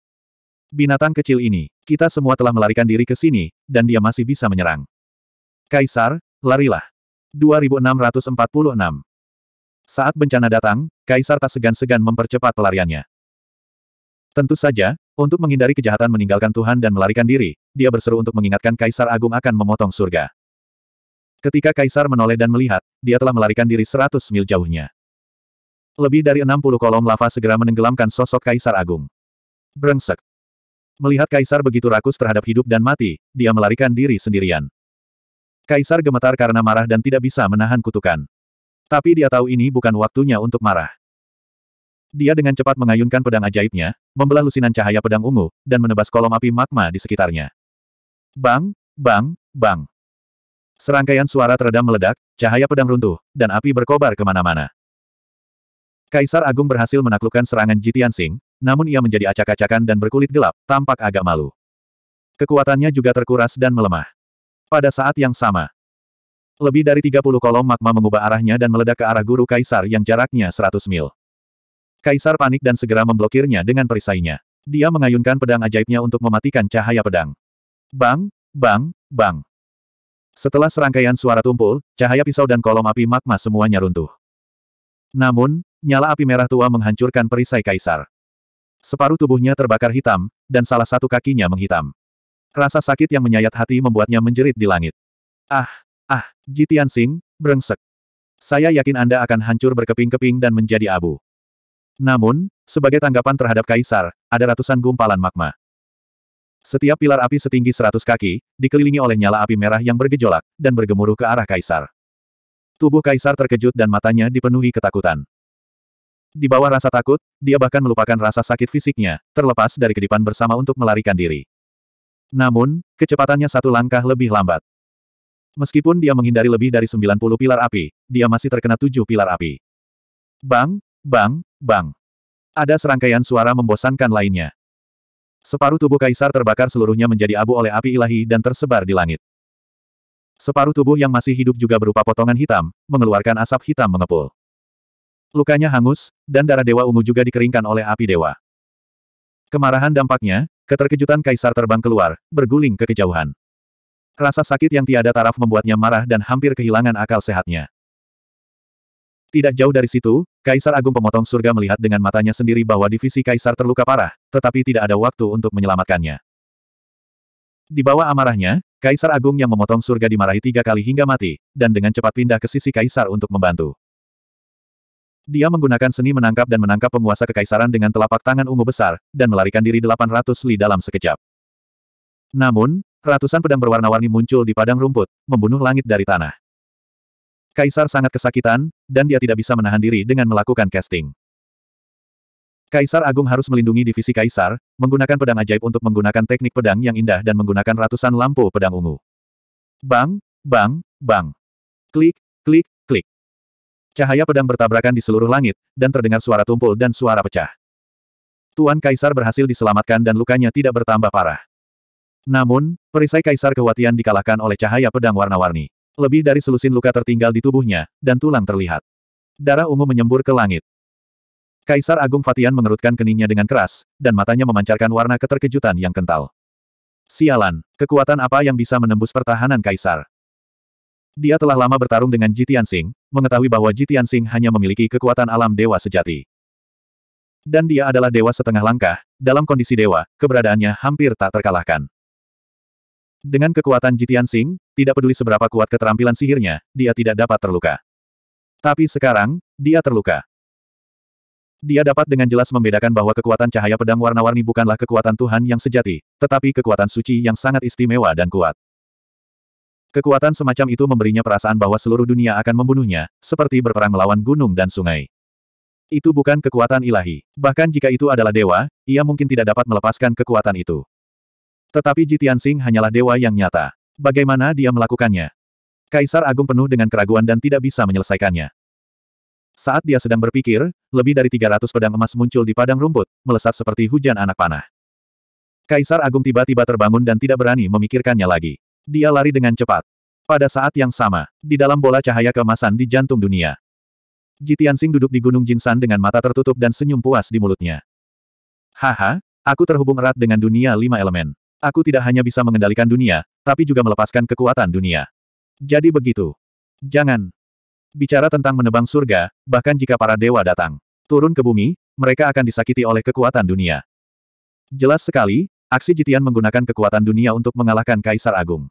Binatang kecil ini, kita semua telah melarikan diri ke sini, dan dia masih bisa menyerang. Kaisar, larilah. 2646 Saat bencana datang, Kaisar tak segan-segan mempercepat pelariannya. Tentu saja, untuk menghindari kejahatan meninggalkan Tuhan dan melarikan diri, dia berseru untuk mengingatkan Kaisar Agung akan memotong surga. Ketika Kaisar menoleh dan melihat, dia telah melarikan diri seratus mil jauhnya. Lebih dari enam puluh kolom lava segera menenggelamkan sosok Kaisar Agung. Brengsek. Melihat Kaisar begitu rakus terhadap hidup dan mati, dia melarikan diri sendirian. Kaisar gemetar karena marah dan tidak bisa menahan kutukan. Tapi dia tahu ini bukan waktunya untuk marah. Dia dengan cepat mengayunkan pedang ajaibnya, membelah lusinan cahaya pedang ungu, dan menebas kolom api magma di sekitarnya. Bang, bang, bang. Serangkaian suara teredam meledak, cahaya pedang runtuh, dan api berkobar kemana-mana. Kaisar Agung berhasil menaklukkan serangan Jitian Sing, namun ia menjadi acak-acakan dan berkulit gelap, tampak agak malu. Kekuatannya juga terkuras dan melemah. Pada saat yang sama, lebih dari 30 kolom magma mengubah arahnya dan meledak ke arah guru Kaisar yang jaraknya 100 mil. Kaisar panik dan segera memblokirnya dengan perisainya. Dia mengayunkan pedang ajaibnya untuk mematikan cahaya pedang. Bang, bang, bang. Setelah serangkaian suara tumpul, cahaya pisau dan kolom api magma semuanya runtuh. Namun, nyala api merah tua menghancurkan perisai kaisar. Separuh tubuhnya terbakar hitam, dan salah satu kakinya menghitam. Rasa sakit yang menyayat hati membuatnya menjerit di langit. Ah, ah, Jitian Sing, brengsek. Saya yakin Anda akan hancur berkeping-keping dan menjadi abu. Namun, sebagai tanggapan terhadap Kaisar, ada ratusan gumpalan magma. Setiap pilar api setinggi seratus kaki, dikelilingi oleh nyala api merah yang bergejolak, dan bergemuruh ke arah kaisar. Tubuh kaisar terkejut dan matanya dipenuhi ketakutan. Di bawah rasa takut, dia bahkan melupakan rasa sakit fisiknya, terlepas dari kedipan bersama untuk melarikan diri. Namun, kecepatannya satu langkah lebih lambat. Meskipun dia menghindari lebih dari 90 pilar api, dia masih terkena tujuh pilar api. Bang, bang, bang. Ada serangkaian suara membosankan lainnya. Separuh tubuh kaisar terbakar seluruhnya menjadi abu oleh api ilahi dan tersebar di langit. Separuh tubuh yang masih hidup juga berupa potongan hitam, mengeluarkan asap hitam mengepul. Lukanya hangus, dan darah dewa ungu juga dikeringkan oleh api dewa. Kemarahan dampaknya, keterkejutan kaisar terbang keluar, berguling ke kejauhan. Rasa sakit yang tiada taraf membuatnya marah dan hampir kehilangan akal sehatnya. Tidak jauh dari situ, Kaisar Agung Pemotong Surga melihat dengan matanya sendiri bahwa divisi Kaisar terluka parah, tetapi tidak ada waktu untuk menyelamatkannya. Di bawah amarahnya, Kaisar Agung yang memotong surga dimarahi tiga kali hingga mati, dan dengan cepat pindah ke sisi Kaisar untuk membantu. Dia menggunakan seni menangkap dan menangkap penguasa kekaisaran dengan telapak tangan ungu besar, dan melarikan diri 800 li dalam sekejap. Namun, ratusan pedang berwarna-warni muncul di padang rumput, membunuh langit dari tanah. Kaisar sangat kesakitan, dan dia tidak bisa menahan diri dengan melakukan casting. Kaisar Agung harus melindungi divisi Kaisar, menggunakan pedang ajaib untuk menggunakan teknik pedang yang indah dan menggunakan ratusan lampu pedang ungu. Bang, bang, bang. Klik, klik, klik. Cahaya pedang bertabrakan di seluruh langit, dan terdengar suara tumpul dan suara pecah. Tuan Kaisar berhasil diselamatkan dan lukanya tidak bertambah parah. Namun, perisai Kaisar kewatian dikalahkan oleh cahaya pedang warna-warni. Lebih dari selusin luka tertinggal di tubuhnya, dan tulang terlihat. Darah ungu menyembur ke langit. Kaisar Agung Fatian mengerutkan keningnya dengan keras, dan matanya memancarkan warna keterkejutan yang kental. Sialan, kekuatan apa yang bisa menembus pertahanan Kaisar? Dia telah lama bertarung dengan Jitian Sing, mengetahui bahwa Jitian Sing hanya memiliki kekuatan alam dewa sejati. Dan dia adalah dewa setengah langkah, dalam kondisi dewa, keberadaannya hampir tak terkalahkan. Dengan kekuatan Jitian Sing, tidak peduli seberapa kuat keterampilan sihirnya, dia tidak dapat terluka. Tapi sekarang, dia terluka. Dia dapat dengan jelas membedakan bahwa kekuatan cahaya pedang warna-warni bukanlah kekuatan Tuhan yang sejati, tetapi kekuatan suci yang sangat istimewa dan kuat. Kekuatan semacam itu memberinya perasaan bahwa seluruh dunia akan membunuhnya, seperti berperang melawan gunung dan sungai. Itu bukan kekuatan ilahi. Bahkan jika itu adalah dewa, ia mungkin tidak dapat melepaskan kekuatan itu. Tetapi Jitian Tianxing hanyalah dewa yang nyata. Bagaimana dia melakukannya? Kaisar Agung penuh dengan keraguan dan tidak bisa menyelesaikannya. Saat dia sedang berpikir, lebih dari 300 pedang emas muncul di padang rumput, melesat seperti hujan anak panah. Kaisar Agung tiba-tiba terbangun dan tidak berani memikirkannya lagi. Dia lari dengan cepat. Pada saat yang sama, di dalam bola cahaya kemasan di jantung dunia. Jitian Sing duduk di Gunung Jinsan dengan mata tertutup dan senyum puas di mulutnya. Haha, aku terhubung erat dengan dunia lima elemen. Aku tidak hanya bisa mengendalikan dunia, tapi juga melepaskan kekuatan dunia. Jadi begitu. Jangan. Bicara tentang menebang surga, bahkan jika para dewa datang. Turun ke bumi, mereka akan disakiti oleh kekuatan dunia. Jelas sekali, aksi Jitian menggunakan kekuatan dunia untuk mengalahkan Kaisar Agung.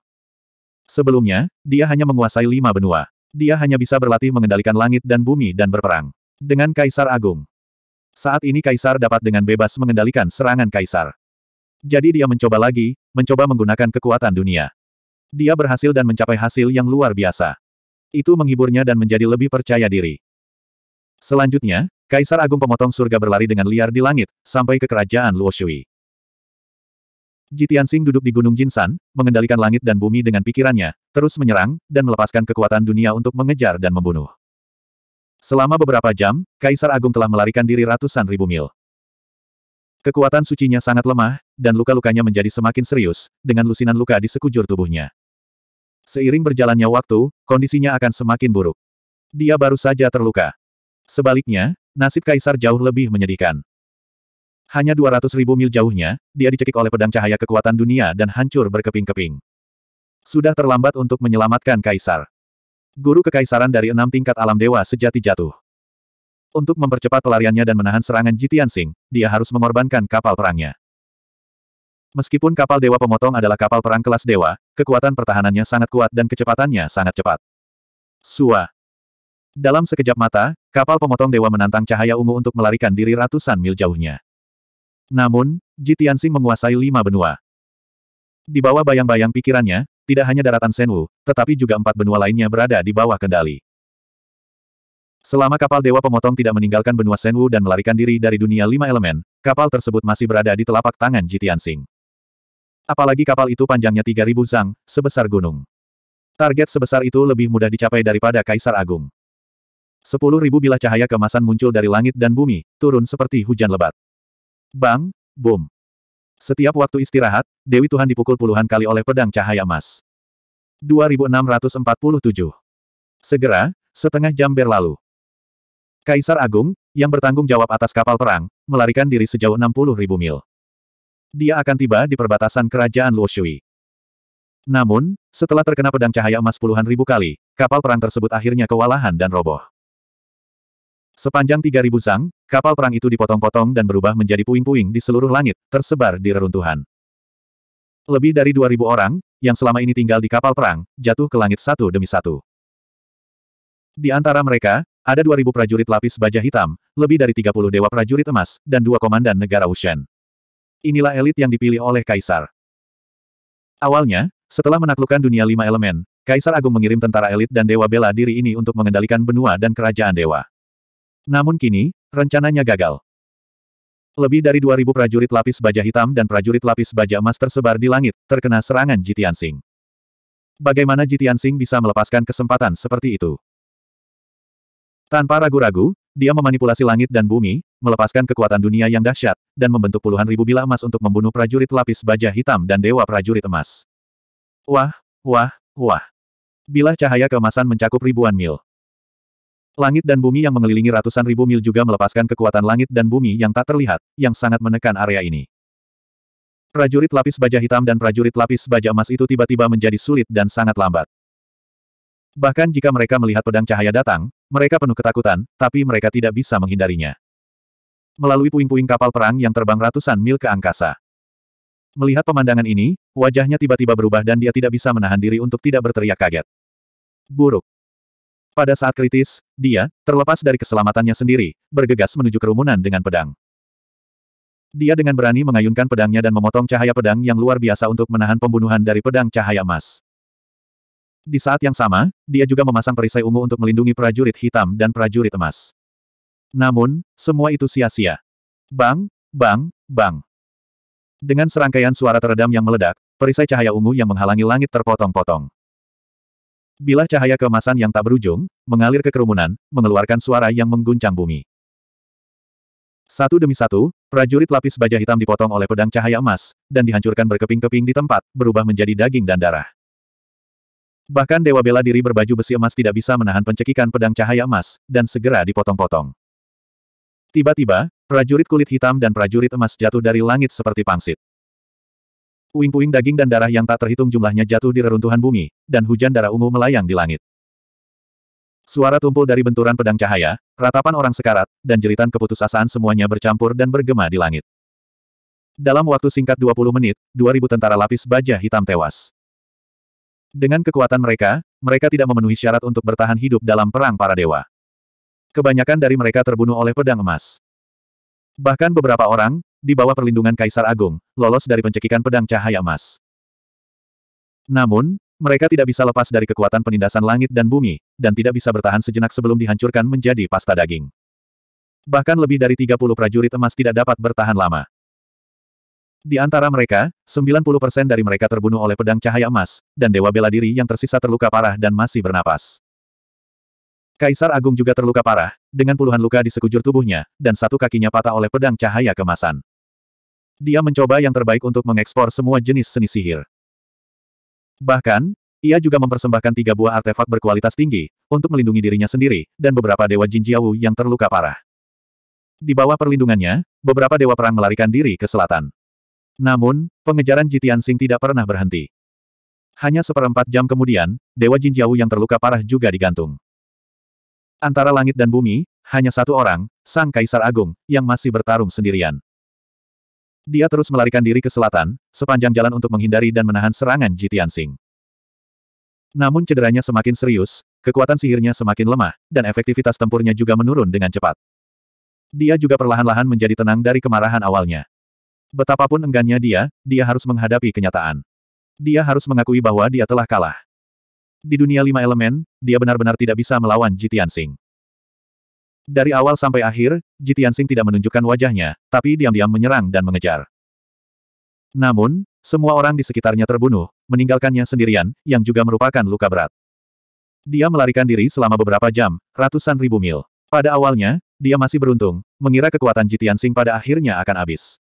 Sebelumnya, dia hanya menguasai lima benua. Dia hanya bisa berlatih mengendalikan langit dan bumi dan berperang. Dengan Kaisar Agung. Saat ini Kaisar dapat dengan bebas mengendalikan serangan Kaisar. Jadi dia mencoba lagi, mencoba menggunakan kekuatan dunia. Dia berhasil dan mencapai hasil yang luar biasa. Itu menghiburnya dan menjadi lebih percaya diri. Selanjutnya, Kaisar Agung Pemotong Surga berlari dengan liar di langit, sampai ke kerajaan Luoshui. Jitiansing duduk di Gunung Jinsan, mengendalikan langit dan bumi dengan pikirannya, terus menyerang, dan melepaskan kekuatan dunia untuk mengejar dan membunuh. Selama beberapa jam, Kaisar Agung telah melarikan diri ratusan ribu mil. Kekuatan sucinya sangat lemah, dan luka-lukanya menjadi semakin serius, dengan lusinan luka di sekujur tubuhnya. Seiring berjalannya waktu, kondisinya akan semakin buruk. Dia baru saja terluka. Sebaliknya, nasib Kaisar jauh lebih menyedihkan. Hanya 200 ribu mil jauhnya, dia dicekik oleh pedang cahaya kekuatan dunia dan hancur berkeping-keping. Sudah terlambat untuk menyelamatkan Kaisar. Guru kekaisaran dari enam tingkat alam dewa sejati jatuh. Untuk mempercepat pelariannya dan menahan serangan Jitian Sing, dia harus mengorbankan kapal perangnya. Meskipun kapal Dewa Pemotong adalah kapal perang kelas Dewa, kekuatan pertahanannya sangat kuat dan kecepatannya sangat cepat. Sua. Dalam sekejap mata, kapal Pemotong Dewa menantang cahaya ungu untuk melarikan diri ratusan mil jauhnya. Namun, Jitian Sing menguasai lima benua. Di bawah bayang-bayang pikirannya, tidak hanya daratan Senwu, tetapi juga empat benua lainnya berada di bawah kendali. Selama kapal Dewa Pemotong tidak meninggalkan benua Senwu dan melarikan diri dari dunia lima elemen, kapal tersebut masih berada di telapak tangan Jitian Sing. Apalagi kapal itu panjangnya 3.000 zang, sebesar gunung. Target sebesar itu lebih mudah dicapai daripada Kaisar Agung. 10.000 bilah cahaya kemasan muncul dari langit dan bumi, turun seperti hujan lebat. Bang, boom. Setiap waktu istirahat, Dewi Tuhan dipukul puluhan kali oleh pedang cahaya emas. 2647. Segera, setengah jam berlalu. Kaisar Agung, yang bertanggung jawab atas kapal perang, melarikan diri sejauh 60 ribu mil. Dia akan tiba di perbatasan kerajaan Luoshui. Namun, setelah terkena pedang cahaya emas puluhan ribu kali, kapal perang tersebut akhirnya kewalahan dan roboh. Sepanjang 3000 sang, kapal perang itu dipotong-potong dan berubah menjadi puing-puing di seluruh langit, tersebar di reruntuhan. Lebih dari 2000 orang, yang selama ini tinggal di kapal perang, jatuh ke langit satu demi satu. Di antara mereka, ada 2.000 prajurit lapis baja hitam, lebih dari 30 dewa prajurit emas, dan dua komandan negara Wushan. Inilah elit yang dipilih oleh Kaisar. Awalnya, setelah menaklukkan dunia lima elemen, Kaisar Agung mengirim tentara elit dan dewa bela diri ini untuk mengendalikan benua dan kerajaan dewa. Namun kini, rencananya gagal. Lebih dari 2.000 prajurit lapis baja hitam dan prajurit lapis baja emas tersebar di langit, terkena serangan Jitian Singh. Bagaimana Jitian Singh bisa melepaskan kesempatan seperti itu? Tanpa ragu-ragu, dia memanipulasi langit dan bumi, melepaskan kekuatan dunia yang dahsyat, dan membentuk puluhan ribu bilah emas untuk membunuh prajurit lapis baja hitam dan dewa prajurit emas. Wah, wah, wah. Bilah cahaya keemasan mencakup ribuan mil. Langit dan bumi yang mengelilingi ratusan ribu mil juga melepaskan kekuatan langit dan bumi yang tak terlihat, yang sangat menekan area ini. Prajurit lapis baja hitam dan prajurit lapis baja emas itu tiba-tiba menjadi sulit dan sangat lambat. Bahkan jika mereka melihat pedang cahaya datang, mereka penuh ketakutan, tapi mereka tidak bisa menghindarinya. Melalui puing-puing kapal perang yang terbang ratusan mil ke angkasa. Melihat pemandangan ini, wajahnya tiba-tiba berubah dan dia tidak bisa menahan diri untuk tidak berteriak kaget. Buruk. Pada saat kritis, dia, terlepas dari keselamatannya sendiri, bergegas menuju kerumunan dengan pedang. Dia dengan berani mengayunkan pedangnya dan memotong cahaya pedang yang luar biasa untuk menahan pembunuhan dari pedang cahaya emas. Di saat yang sama, dia juga memasang perisai ungu untuk melindungi prajurit hitam dan prajurit emas. Namun, semua itu sia-sia. Bang, bang, bang. Dengan serangkaian suara teredam yang meledak, perisai cahaya ungu yang menghalangi langit terpotong-potong. Bila cahaya keemasan yang tak berujung, mengalir ke kerumunan, mengeluarkan suara yang mengguncang bumi. Satu demi satu, prajurit lapis baja hitam dipotong oleh pedang cahaya emas, dan dihancurkan berkeping-keping di tempat, berubah menjadi daging dan darah. Bahkan Dewa Bela Diri berbaju besi emas tidak bisa menahan pencekikan pedang cahaya emas, dan segera dipotong-potong. Tiba-tiba, prajurit kulit hitam dan prajurit emas jatuh dari langit seperti pangsit. Puing-puing daging dan darah yang tak terhitung jumlahnya jatuh di reruntuhan bumi, dan hujan darah ungu melayang di langit. Suara tumpul dari benturan pedang cahaya, ratapan orang sekarat, dan jeritan keputusasaan semuanya bercampur dan bergema di langit. Dalam waktu singkat 20 menit, 2000 tentara lapis baja hitam tewas. Dengan kekuatan mereka, mereka tidak memenuhi syarat untuk bertahan hidup dalam perang para dewa. Kebanyakan dari mereka terbunuh oleh pedang emas. Bahkan beberapa orang, di bawah perlindungan Kaisar Agung, lolos dari pencekikan pedang cahaya emas. Namun, mereka tidak bisa lepas dari kekuatan penindasan langit dan bumi, dan tidak bisa bertahan sejenak sebelum dihancurkan menjadi pasta daging. Bahkan lebih dari 30 prajurit emas tidak dapat bertahan lama. Di antara mereka, 90% dari mereka terbunuh oleh pedang cahaya emas, dan dewa bela diri yang tersisa terluka parah dan masih bernapas. Kaisar Agung juga terluka parah, dengan puluhan luka di sekujur tubuhnya, dan satu kakinya patah oleh pedang cahaya kemasan. Dia mencoba yang terbaik untuk mengekspor semua jenis seni sihir. Bahkan, ia juga mempersembahkan tiga buah artefak berkualitas tinggi, untuk melindungi dirinya sendiri, dan beberapa dewa Jinjiawu yang terluka parah. Di bawah perlindungannya, beberapa dewa perang melarikan diri ke selatan. Namun, pengejaran Jitian Sing tidak pernah berhenti. Hanya seperempat jam kemudian, Dewa Jinjau yang terluka parah juga digantung. Antara langit dan bumi, hanya satu orang, Sang Kaisar Agung, yang masih bertarung sendirian. Dia terus melarikan diri ke selatan, sepanjang jalan untuk menghindari dan menahan serangan Jitian Sing. Namun cederanya semakin serius, kekuatan sihirnya semakin lemah, dan efektivitas tempurnya juga menurun dengan cepat. Dia juga perlahan-lahan menjadi tenang dari kemarahan awalnya. Betapapun enggannya dia, dia harus menghadapi kenyataan. Dia harus mengakui bahwa dia telah kalah. Di dunia lima elemen, dia benar-benar tidak bisa melawan Jitian Sing. Dari awal sampai akhir, Jitian Sing tidak menunjukkan wajahnya, tapi diam-diam menyerang dan mengejar. Namun, semua orang di sekitarnya terbunuh, meninggalkannya sendirian, yang juga merupakan luka berat. Dia melarikan diri selama beberapa jam, ratusan ribu mil. Pada awalnya, dia masih beruntung, mengira kekuatan Jitian Sing pada akhirnya akan habis.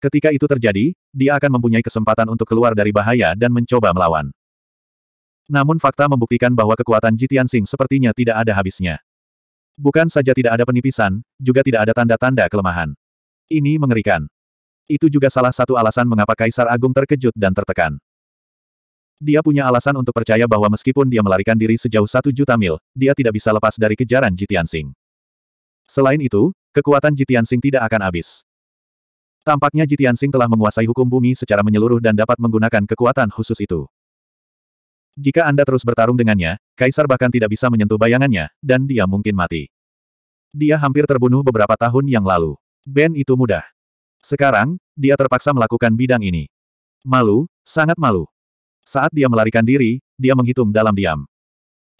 Ketika itu terjadi, dia akan mempunyai kesempatan untuk keluar dari bahaya dan mencoba melawan. Namun fakta membuktikan bahwa kekuatan Jitian Sing sepertinya tidak ada habisnya. Bukan saja tidak ada penipisan, juga tidak ada tanda-tanda kelemahan. Ini mengerikan. Itu juga salah satu alasan mengapa Kaisar Agung terkejut dan tertekan. Dia punya alasan untuk percaya bahwa meskipun dia melarikan diri sejauh satu juta mil, dia tidak bisa lepas dari kejaran Jitian Sing. Selain itu, kekuatan Jitian Sing tidak akan habis. Tampaknya Jitian Sing telah menguasai hukum bumi secara menyeluruh dan dapat menggunakan kekuatan khusus itu. Jika Anda terus bertarung dengannya, Kaisar bahkan tidak bisa menyentuh bayangannya, dan dia mungkin mati. Dia hampir terbunuh beberapa tahun yang lalu. Ben itu mudah. Sekarang, dia terpaksa melakukan bidang ini. Malu, sangat malu. Saat dia melarikan diri, dia menghitung dalam diam.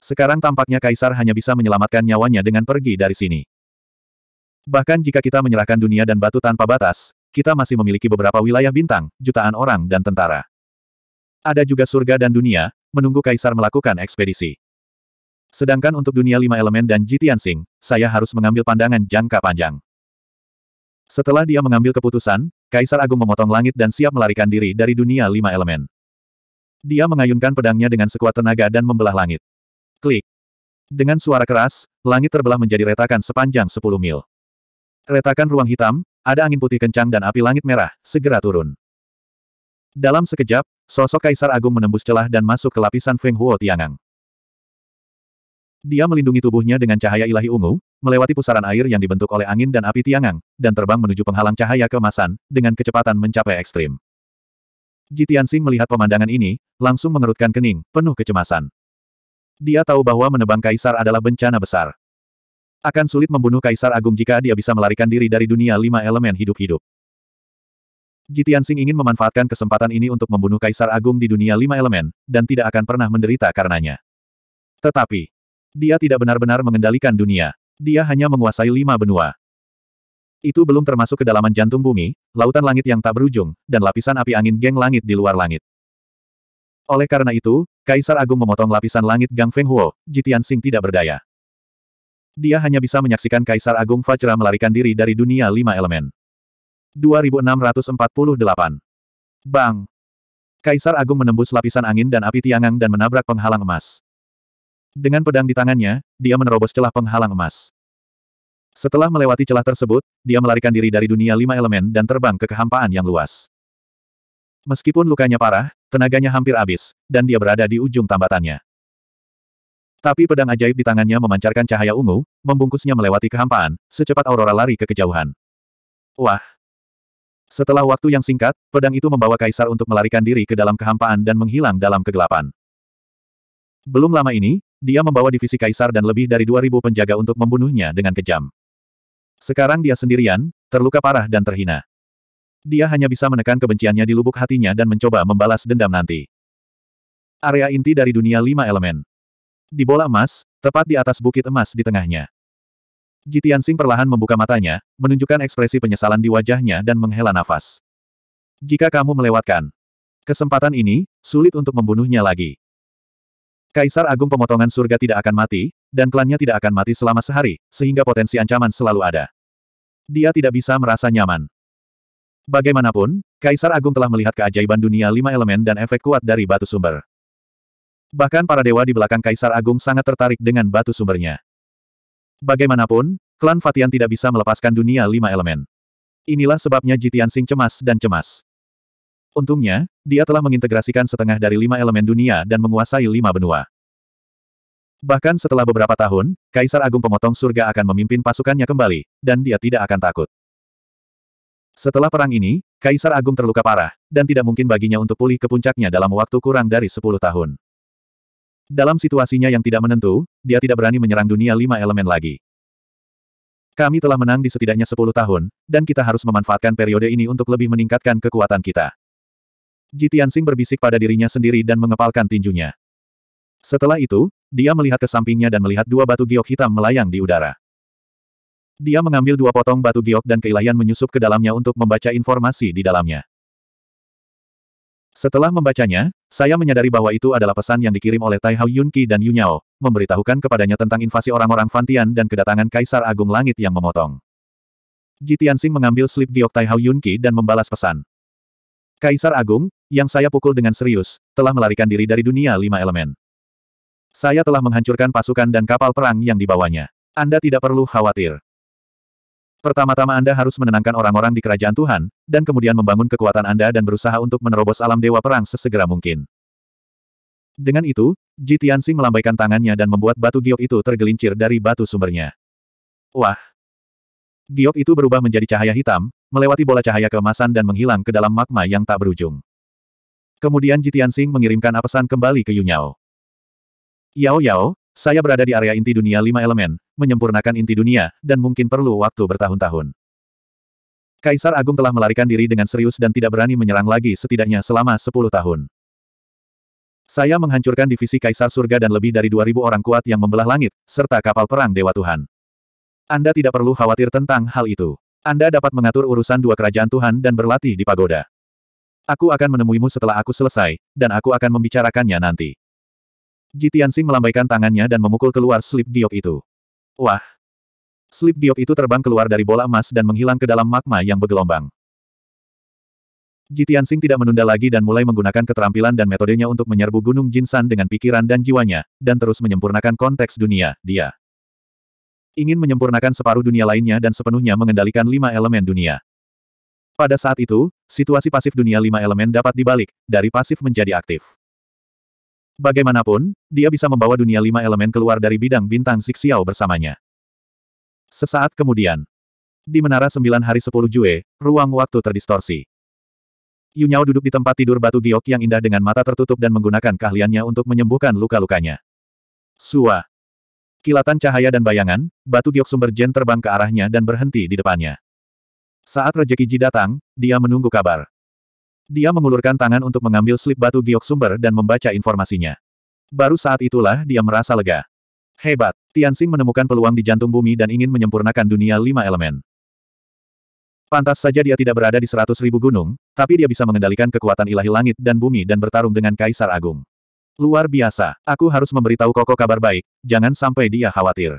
Sekarang tampaknya Kaisar hanya bisa menyelamatkan nyawanya dengan pergi dari sini. Bahkan jika kita menyerahkan dunia dan batu tanpa batas, kita masih memiliki beberapa wilayah bintang, jutaan orang dan tentara. Ada juga surga dan dunia, menunggu kaisar melakukan ekspedisi. Sedangkan untuk dunia lima elemen dan Jitian saya harus mengambil pandangan jangka panjang. Setelah dia mengambil keputusan, Kaisar Agung memotong langit dan siap melarikan diri dari dunia lima elemen. Dia mengayunkan pedangnya dengan sekuat tenaga dan membelah langit. Klik. Dengan suara keras, langit terbelah menjadi retakan sepanjang 10 mil. Retakan ruang hitam, ada angin putih kencang dan api langit merah, segera turun. Dalam sekejap, sosok Kaisar Agung menembus celah dan masuk ke lapisan Feng Huo Tiangang. Dia melindungi tubuhnya dengan cahaya ilahi ungu, melewati pusaran air yang dibentuk oleh angin dan api Tiangang, dan terbang menuju penghalang cahaya kemasan, dengan kecepatan mencapai ekstrim. Jitian Sing melihat pemandangan ini, langsung mengerutkan kening, penuh kecemasan. Dia tahu bahwa menebang Kaisar adalah bencana besar. Akan sulit membunuh Kaisar Agung jika dia bisa melarikan diri dari dunia lima elemen hidup-hidup. Jitiansing ingin memanfaatkan kesempatan ini untuk membunuh Kaisar Agung di dunia lima elemen, dan tidak akan pernah menderita karenanya. Tetapi, dia tidak benar-benar mengendalikan dunia. Dia hanya menguasai lima benua. Itu belum termasuk kedalaman jantung bumi, lautan langit yang tak berujung, dan lapisan api angin geng langit di luar langit. Oleh karena itu, Kaisar Agung memotong lapisan langit Gang Feng Huo, Jitian tidak berdaya. Dia hanya bisa menyaksikan Kaisar Agung Fajra melarikan diri dari dunia lima elemen. 2648. Bang! Kaisar Agung menembus lapisan angin dan api tiangang dan menabrak penghalang emas. Dengan pedang di tangannya, dia menerobos celah penghalang emas. Setelah melewati celah tersebut, dia melarikan diri dari dunia lima elemen dan terbang ke kehampaan yang luas. Meskipun lukanya parah, tenaganya hampir habis, dan dia berada di ujung tambatannya. Tapi pedang ajaib di tangannya memancarkan cahaya ungu, membungkusnya melewati kehampaan, secepat Aurora lari ke kejauhan. Wah! Setelah waktu yang singkat, pedang itu membawa kaisar untuk melarikan diri ke dalam kehampaan dan menghilang dalam kegelapan. Belum lama ini, dia membawa divisi kaisar dan lebih dari 2000 penjaga untuk membunuhnya dengan kejam. Sekarang dia sendirian, terluka parah dan terhina. Dia hanya bisa menekan kebenciannya di lubuk hatinya dan mencoba membalas dendam nanti. Area inti dari dunia lima elemen. Di bola emas, tepat di atas bukit emas di tengahnya. Jitiansing perlahan membuka matanya, menunjukkan ekspresi penyesalan di wajahnya dan menghela nafas. Jika kamu melewatkan kesempatan ini, sulit untuk membunuhnya lagi. Kaisar Agung Pemotongan Surga tidak akan mati, dan klannya tidak akan mati selama sehari, sehingga potensi ancaman selalu ada. Dia tidak bisa merasa nyaman. Bagaimanapun, Kaisar Agung telah melihat keajaiban dunia lima elemen dan efek kuat dari batu sumber. Bahkan para dewa di belakang Kaisar Agung sangat tertarik dengan batu sumbernya. Bagaimanapun, klan Fatian tidak bisa melepaskan dunia lima elemen. Inilah sebabnya Jitian Sing cemas dan cemas. Untungnya, dia telah mengintegrasikan setengah dari lima elemen dunia dan menguasai lima benua. Bahkan setelah beberapa tahun, Kaisar Agung Pemotong Surga akan memimpin pasukannya kembali, dan dia tidak akan takut. Setelah perang ini, Kaisar Agung terluka parah, dan tidak mungkin baginya untuk pulih ke puncaknya dalam waktu kurang dari sepuluh tahun. Dalam situasinya yang tidak menentu, dia tidak berani menyerang dunia lima elemen lagi. Kami telah menang di setidaknya sepuluh tahun, dan kita harus memanfaatkan periode ini untuk lebih meningkatkan kekuatan kita. Jitiansing berbisik pada dirinya sendiri dan mengepalkan tinjunya. Setelah itu, dia melihat ke sampingnya dan melihat dua batu giok hitam melayang di udara. Dia mengambil dua potong batu giok dan keilahian menyusup ke dalamnya untuk membaca informasi di dalamnya. Setelah membacanya, saya menyadari bahwa itu adalah pesan yang dikirim oleh Tai Hao Yunqi dan Yu Yao, memberitahukan kepadanya tentang invasi orang-orang Fantian dan kedatangan Kaisar Agung Langit yang memotong. Ji mengambil slip giok Tai Hao Yunqi dan membalas pesan. Kaisar Agung, yang saya pukul dengan serius, telah melarikan diri dari dunia lima elemen. Saya telah menghancurkan pasukan dan kapal perang yang dibawanya. Anda tidak perlu khawatir. Pertama-tama Anda harus menenangkan orang-orang di kerajaan Tuhan, dan kemudian membangun kekuatan Anda dan berusaha untuk menerobos alam dewa perang sesegera mungkin. Dengan itu, Ji Tianxing melambaikan tangannya dan membuat batu giok itu tergelincir dari batu sumbernya. Wah! Giok itu berubah menjadi cahaya hitam, melewati bola cahaya keemasan dan menghilang ke dalam magma yang tak berujung. Kemudian Ji Tianxing mengirimkan apesan kembali ke Yunyao. Yao Yao, saya berada di area inti dunia lima elemen, menyempurnakan inti dunia, dan mungkin perlu waktu bertahun-tahun. Kaisar Agung telah melarikan diri dengan serius dan tidak berani menyerang lagi setidaknya selama sepuluh tahun. Saya menghancurkan divisi Kaisar Surga dan lebih dari dua ribu orang kuat yang membelah langit, serta kapal perang Dewa Tuhan. Anda tidak perlu khawatir tentang hal itu. Anda dapat mengatur urusan dua kerajaan Tuhan dan berlatih di pagoda. Aku akan menemuimu setelah aku selesai, dan aku akan membicarakannya nanti. Jitiansing melambaikan tangannya dan memukul keluar slip giok itu. Wah! Slip giok itu terbang keluar dari bola emas dan menghilang ke dalam magma yang bergelombang. Jitiansing tidak menunda lagi dan mulai menggunakan keterampilan dan metodenya untuk menyerbu Gunung Jinsan dengan pikiran dan jiwanya, dan terus menyempurnakan konteks dunia, dia. Ingin menyempurnakan separuh dunia lainnya dan sepenuhnya mengendalikan lima elemen dunia. Pada saat itu, situasi pasif dunia lima elemen dapat dibalik, dari pasif menjadi aktif. Bagaimanapun, dia bisa membawa dunia lima elemen keluar dari bidang bintang Xiao bersamanya. Sesaat kemudian, di menara sembilan hari sepuluh Jue, ruang waktu terdistorsi. Yunyao duduk di tempat tidur batu giok yang indah dengan mata tertutup dan menggunakan keahliannya untuk menyembuhkan luka-lukanya. Sua. Kilatan cahaya dan bayangan, batu giok sumber Jen terbang ke arahnya dan berhenti di depannya. Saat rejeki Ji datang, dia menunggu kabar. Dia mengulurkan tangan untuk mengambil slip batu giok sumber dan membaca informasinya. Baru saat itulah dia merasa lega. Hebat! Tianxing menemukan peluang di jantung bumi dan ingin menyempurnakan dunia lima elemen. Pantas saja dia tidak berada di seratus ribu gunung, tapi dia bisa mengendalikan kekuatan ilahi langit dan bumi dan bertarung dengan Kaisar Agung. Luar biasa, aku harus memberitahu Koko kabar baik, jangan sampai dia khawatir.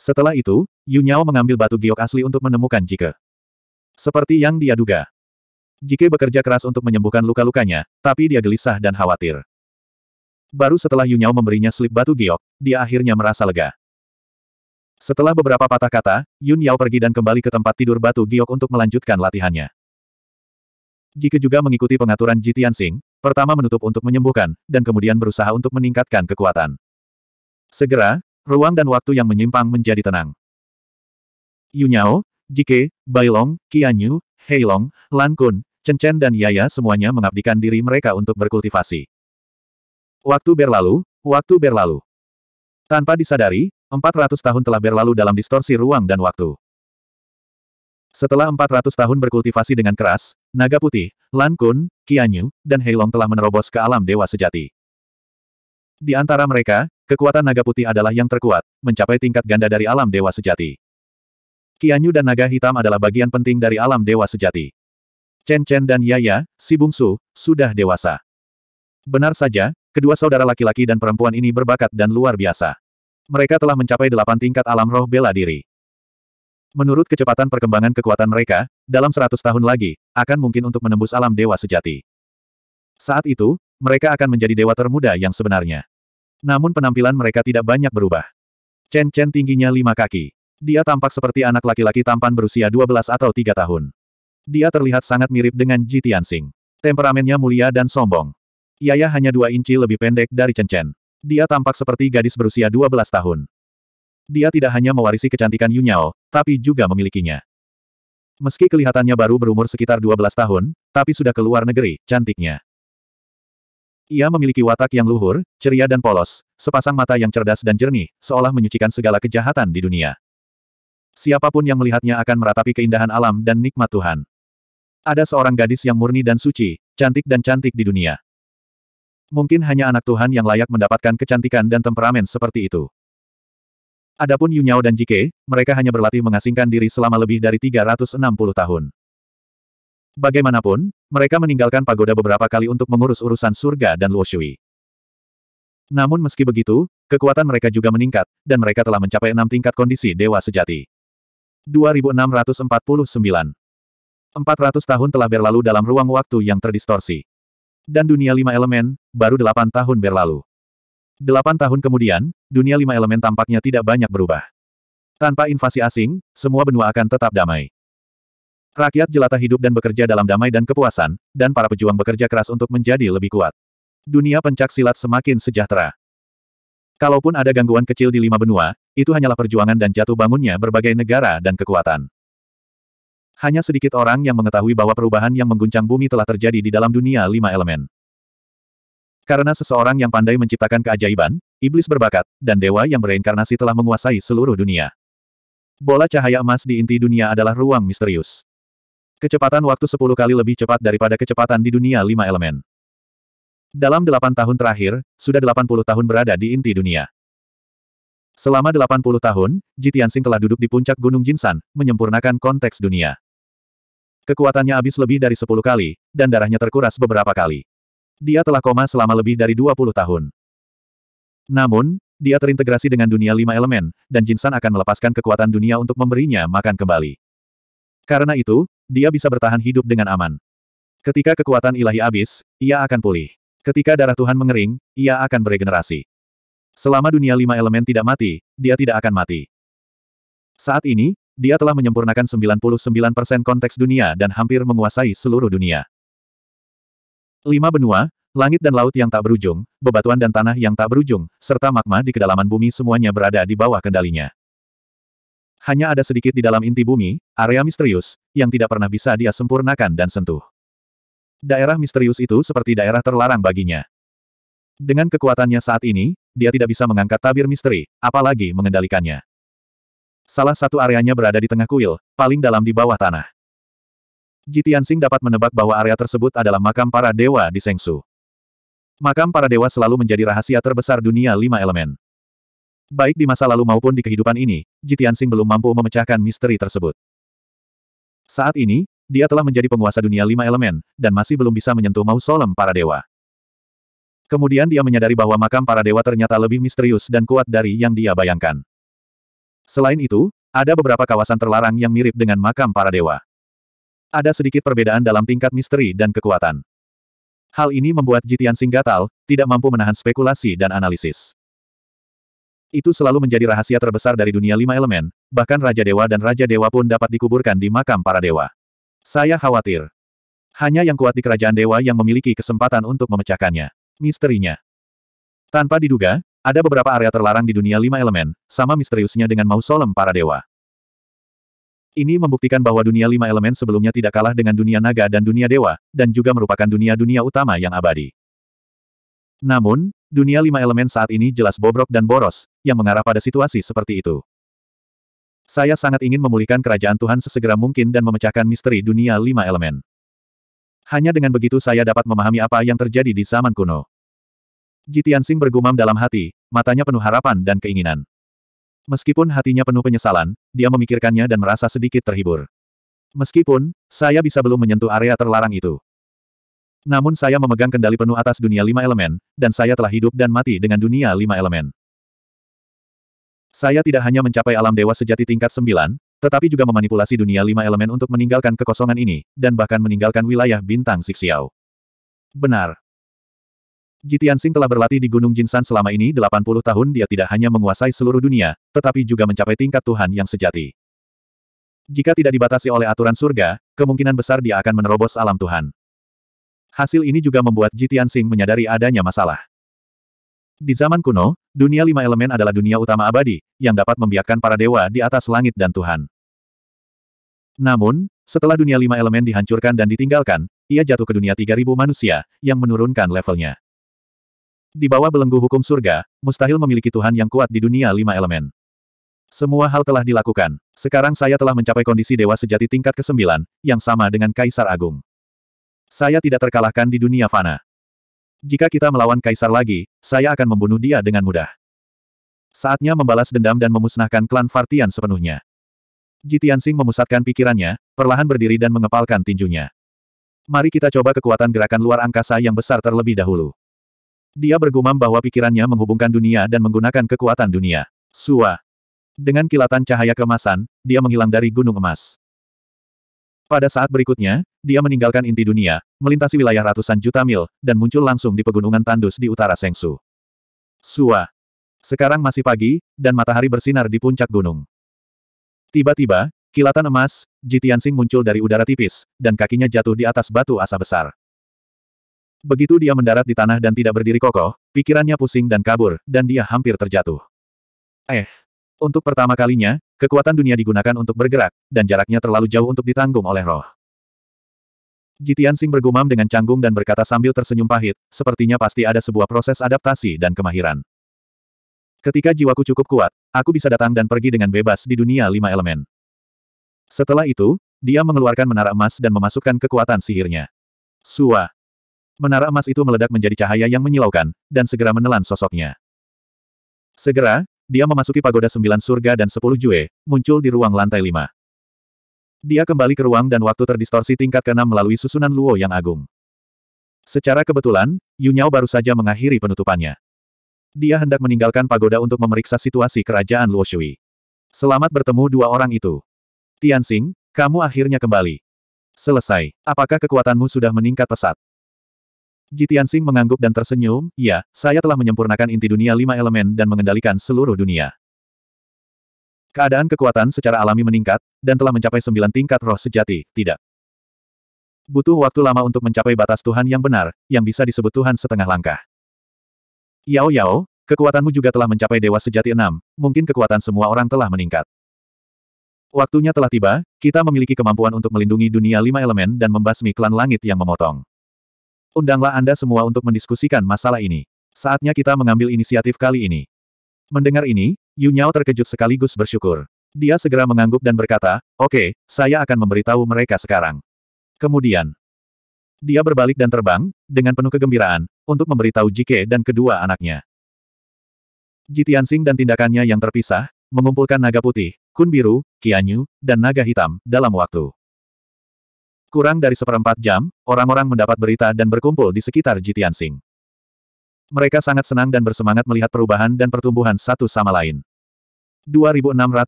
Setelah itu, Yunyao mengambil batu giok asli untuk menemukan Jike. Seperti yang dia duga, Jike bekerja keras untuk menyembuhkan luka-lukanya, tapi dia gelisah dan khawatir. Baru setelah Yunyao memberinya slip batu giok, dia akhirnya merasa lega. Setelah beberapa patah kata, Yun Yao pergi dan kembali ke tempat tidur batu giok untuk melanjutkan latihannya. Jike juga mengikuti pengaturan Ji Tianxing, pertama menutup untuk menyembuhkan, dan kemudian berusaha untuk meningkatkan kekuatan. Segera, ruang dan waktu yang menyimpang menjadi tenang. Yunyao, Jike, Bailong, Qianyu, Heilong, Lan Kun, Chen Chen dan Yaya semuanya mengabdikan diri mereka untuk berkultivasi. Waktu berlalu, waktu berlalu. Tanpa disadari, 400 tahun telah berlalu dalam distorsi ruang dan waktu. Setelah 400 tahun berkultivasi dengan keras, Naga Putih, Lan Kun, Qianyu, dan Heilong telah menerobos ke alam dewa sejati. Di antara mereka, kekuatan Naga Putih adalah yang terkuat, mencapai tingkat ganda dari alam dewa sejati. Qianyu dan Naga Hitam adalah bagian penting dari alam dewa sejati. Chen Chen dan Yaya, ya, si bungsu, sudah dewasa. Benar saja, kedua saudara laki-laki dan perempuan ini berbakat dan luar biasa. Mereka telah mencapai delapan tingkat alam roh bela diri. Menurut kecepatan perkembangan kekuatan mereka, dalam seratus tahun lagi, akan mungkin untuk menembus alam dewa sejati. Saat itu, mereka akan menjadi dewa termuda yang sebenarnya. Namun penampilan mereka tidak banyak berubah. Chen Chen tingginya lima kaki. Dia tampak seperti anak laki-laki tampan berusia 12 atau tiga tahun. Dia terlihat sangat mirip dengan Ji Tianxing. Temperamennya mulia dan sombong. Yaya iya, hanya dua inci lebih pendek dari Chen Chen. Dia tampak seperti gadis berusia 12 tahun. Dia tidak hanya mewarisi kecantikan Yu Yunyao, tapi juga memilikinya. Meski kelihatannya baru berumur sekitar 12 tahun, tapi sudah keluar negeri, cantiknya. Ia memiliki watak yang luhur, ceria dan polos, sepasang mata yang cerdas dan jernih, seolah menyucikan segala kejahatan di dunia siapapun yang melihatnya akan meratapi keindahan alam dan nikmat Tuhan. Ada seorang gadis yang murni dan suci, cantik dan cantik di dunia. Mungkin hanya anak Tuhan yang layak mendapatkan kecantikan dan temperamen seperti itu. Adapun Yunyao dan Jike, mereka hanya berlatih mengasingkan diri selama lebih dari 360 tahun. Bagaimanapun, mereka meninggalkan pagoda beberapa kali untuk mengurus urusan surga dan Luoshui. Namun meski begitu, kekuatan mereka juga meningkat, dan mereka telah mencapai enam tingkat kondisi dewa sejati. 2649. 400 tahun telah berlalu dalam ruang waktu yang terdistorsi. Dan dunia lima elemen, baru delapan tahun berlalu. Delapan tahun kemudian, dunia lima elemen tampaknya tidak banyak berubah. Tanpa invasi asing, semua benua akan tetap damai. Rakyat jelata hidup dan bekerja dalam damai dan kepuasan, dan para pejuang bekerja keras untuk menjadi lebih kuat. Dunia pencak silat semakin sejahtera. Kalaupun ada gangguan kecil di lima benua, itu hanyalah perjuangan dan jatuh bangunnya berbagai negara dan kekuatan. Hanya sedikit orang yang mengetahui bahwa perubahan yang mengguncang bumi telah terjadi di dalam dunia lima elemen. Karena seseorang yang pandai menciptakan keajaiban, iblis berbakat, dan dewa yang bereinkarnasi telah menguasai seluruh dunia. Bola cahaya emas di inti dunia adalah ruang misterius. Kecepatan waktu sepuluh kali lebih cepat daripada kecepatan di dunia lima elemen. Dalam delapan tahun terakhir, sudah delapan puluh tahun berada di inti dunia. Selama 80 tahun, Jitiansing telah duduk di puncak Gunung Jinsan, menyempurnakan konteks dunia. Kekuatannya habis lebih dari 10 kali, dan darahnya terkuras beberapa kali. Dia telah koma selama lebih dari 20 tahun. Namun, dia terintegrasi dengan dunia lima elemen, dan Jinsan akan melepaskan kekuatan dunia untuk memberinya makan kembali. Karena itu, dia bisa bertahan hidup dengan aman. Ketika kekuatan ilahi habis, ia akan pulih. Ketika darah Tuhan mengering, ia akan beregenerasi. Selama dunia lima elemen tidak mati, dia tidak akan mati. Saat ini, dia telah menyempurnakan 99% konteks dunia dan hampir menguasai seluruh dunia. Lima benua, langit dan laut yang tak berujung, bebatuan dan tanah yang tak berujung, serta magma di kedalaman bumi semuanya berada di bawah kendalinya. Hanya ada sedikit di dalam inti bumi, area misterius, yang tidak pernah bisa dia sempurnakan dan sentuh. Daerah misterius itu seperti daerah terlarang baginya. Dengan kekuatannya saat ini, dia tidak bisa mengangkat tabir misteri, apalagi mengendalikannya. Salah satu areanya berada di tengah kuil, paling dalam di bawah tanah. Jitiansing dapat menebak bahwa area tersebut adalah makam para dewa di Sengsu. Makam para dewa selalu menjadi rahasia terbesar dunia lima elemen. Baik di masa lalu maupun di kehidupan ini, Jitiansing belum mampu memecahkan misteri tersebut. Saat ini, dia telah menjadi penguasa dunia lima elemen, dan masih belum bisa menyentuh mausolem para dewa. Kemudian dia menyadari bahwa makam para dewa ternyata lebih misterius dan kuat dari yang dia bayangkan. Selain itu, ada beberapa kawasan terlarang yang mirip dengan makam para dewa. Ada sedikit perbedaan dalam tingkat misteri dan kekuatan. Hal ini membuat Jitian Singgatal tidak mampu menahan spekulasi dan analisis. Itu selalu menjadi rahasia terbesar dari dunia lima elemen, bahkan Raja Dewa dan Raja Dewa pun dapat dikuburkan di makam para dewa. Saya khawatir. Hanya yang kuat di kerajaan dewa yang memiliki kesempatan untuk memecahkannya misterinya. Tanpa diduga, ada beberapa area terlarang di dunia lima elemen, sama misteriusnya dengan mausolem para dewa. Ini membuktikan bahwa dunia lima elemen sebelumnya tidak kalah dengan dunia naga dan dunia dewa, dan juga merupakan dunia-dunia utama yang abadi. Namun, dunia lima elemen saat ini jelas bobrok dan boros, yang mengarah pada situasi seperti itu. Saya sangat ingin memulihkan kerajaan Tuhan sesegera mungkin dan memecahkan misteri dunia lima elemen. Hanya dengan begitu saya dapat memahami apa yang terjadi di zaman kuno. Jitian Sing bergumam dalam hati, matanya penuh harapan dan keinginan. Meskipun hatinya penuh penyesalan, dia memikirkannya dan merasa sedikit terhibur. Meskipun, saya bisa belum menyentuh area terlarang itu. Namun saya memegang kendali penuh atas dunia lima elemen, dan saya telah hidup dan mati dengan dunia lima elemen. Saya tidak hanya mencapai alam dewa sejati tingkat sembilan, tetapi juga memanipulasi dunia lima elemen untuk meninggalkan kekosongan ini, dan bahkan meninggalkan wilayah bintang Sixiao. Benar. Jitian Sing telah berlatih di Gunung Jinsan selama ini 80 tahun dia tidak hanya menguasai seluruh dunia, tetapi juga mencapai tingkat Tuhan yang sejati. Jika tidak dibatasi oleh aturan surga, kemungkinan besar dia akan menerobos alam Tuhan. Hasil ini juga membuat Jitian Sing menyadari adanya masalah. Di zaman kuno, Dunia lima elemen adalah dunia utama abadi, yang dapat membiarkan para dewa di atas langit dan Tuhan. Namun, setelah dunia lima elemen dihancurkan dan ditinggalkan, ia jatuh ke dunia 3000 manusia, yang menurunkan levelnya. Di bawah belenggu hukum surga, mustahil memiliki Tuhan yang kuat di dunia lima elemen. Semua hal telah dilakukan. Sekarang saya telah mencapai kondisi dewa sejati tingkat ke-9, yang sama dengan Kaisar Agung. Saya tidak terkalahkan di dunia fana. Jika kita melawan kaisar lagi, saya akan membunuh dia dengan mudah. Saatnya membalas dendam dan memusnahkan klan Fartian sepenuhnya. Jitiansing memusatkan pikirannya, perlahan berdiri dan mengepalkan tinjunya. Mari kita coba kekuatan gerakan luar angkasa yang besar terlebih dahulu. Dia bergumam bahwa pikirannya menghubungkan dunia dan menggunakan kekuatan dunia. Sua. Dengan kilatan cahaya kemasan, dia menghilang dari gunung emas. Pada saat berikutnya, dia meninggalkan inti dunia, melintasi wilayah ratusan juta mil, dan muncul langsung di pegunungan tandus di utara Sengsu. Sua. Sekarang masih pagi, dan matahari bersinar di puncak gunung. Tiba-tiba, kilatan emas, Jitiansing muncul dari udara tipis, dan kakinya jatuh di atas batu asa besar. Begitu dia mendarat di tanah dan tidak berdiri kokoh, pikirannya pusing dan kabur, dan dia hampir terjatuh. Eh. Untuk pertama kalinya, kekuatan dunia digunakan untuk bergerak, dan jaraknya terlalu jauh untuk ditanggung oleh roh. Jitian Sing bergumam dengan canggung dan berkata sambil tersenyum pahit, sepertinya pasti ada sebuah proses adaptasi dan kemahiran. Ketika jiwaku cukup kuat, aku bisa datang dan pergi dengan bebas di dunia lima elemen. Setelah itu, dia mengeluarkan menara emas dan memasukkan kekuatan sihirnya. Sua. Menara emas itu meledak menjadi cahaya yang menyilaukan, dan segera menelan sosoknya. Segera, dia memasuki pagoda sembilan surga dan sepuluh jue, muncul di ruang lantai lima. Dia kembali ke ruang dan waktu terdistorsi tingkat keenam melalui susunan Luo yang agung. Secara kebetulan, Yunyao baru saja mengakhiri penutupannya. Dia hendak meninggalkan pagoda untuk memeriksa situasi kerajaan Luo Shui. Selamat bertemu dua orang itu. Tianxing, kamu akhirnya kembali. Selesai. Apakah kekuatanmu sudah meningkat pesat? Ji Tianxing mengangguk dan tersenyum, ya, saya telah menyempurnakan inti dunia lima elemen dan mengendalikan seluruh dunia. Keadaan kekuatan secara alami meningkat, dan telah mencapai sembilan tingkat roh sejati, tidak. Butuh waktu lama untuk mencapai batas Tuhan yang benar, yang bisa disebut Tuhan setengah langkah. Yao Yao, kekuatanmu juga telah mencapai Dewa Sejati enam. mungkin kekuatan semua orang telah meningkat. Waktunya telah tiba, kita memiliki kemampuan untuk melindungi dunia lima elemen dan membasmi klan langit yang memotong. Undanglah Anda semua untuk mendiskusikan masalah ini. Saatnya kita mengambil inisiatif kali ini. Mendengar ini, Yu Nyao terkejut sekaligus bersyukur. Dia segera mengangguk dan berkata, oke, okay, saya akan memberitahu mereka sekarang. Kemudian, dia berbalik dan terbang, dengan penuh kegembiraan, untuk memberitahu Jike dan kedua anaknya. Jitiansing dan tindakannya yang terpisah, mengumpulkan naga putih, kun biru, kianyu, dan naga hitam, dalam waktu. Kurang dari seperempat jam, orang-orang mendapat berita dan berkumpul di sekitar Jitiansing. Mereka sangat senang dan bersemangat melihat perubahan dan pertumbuhan satu sama lain. 2650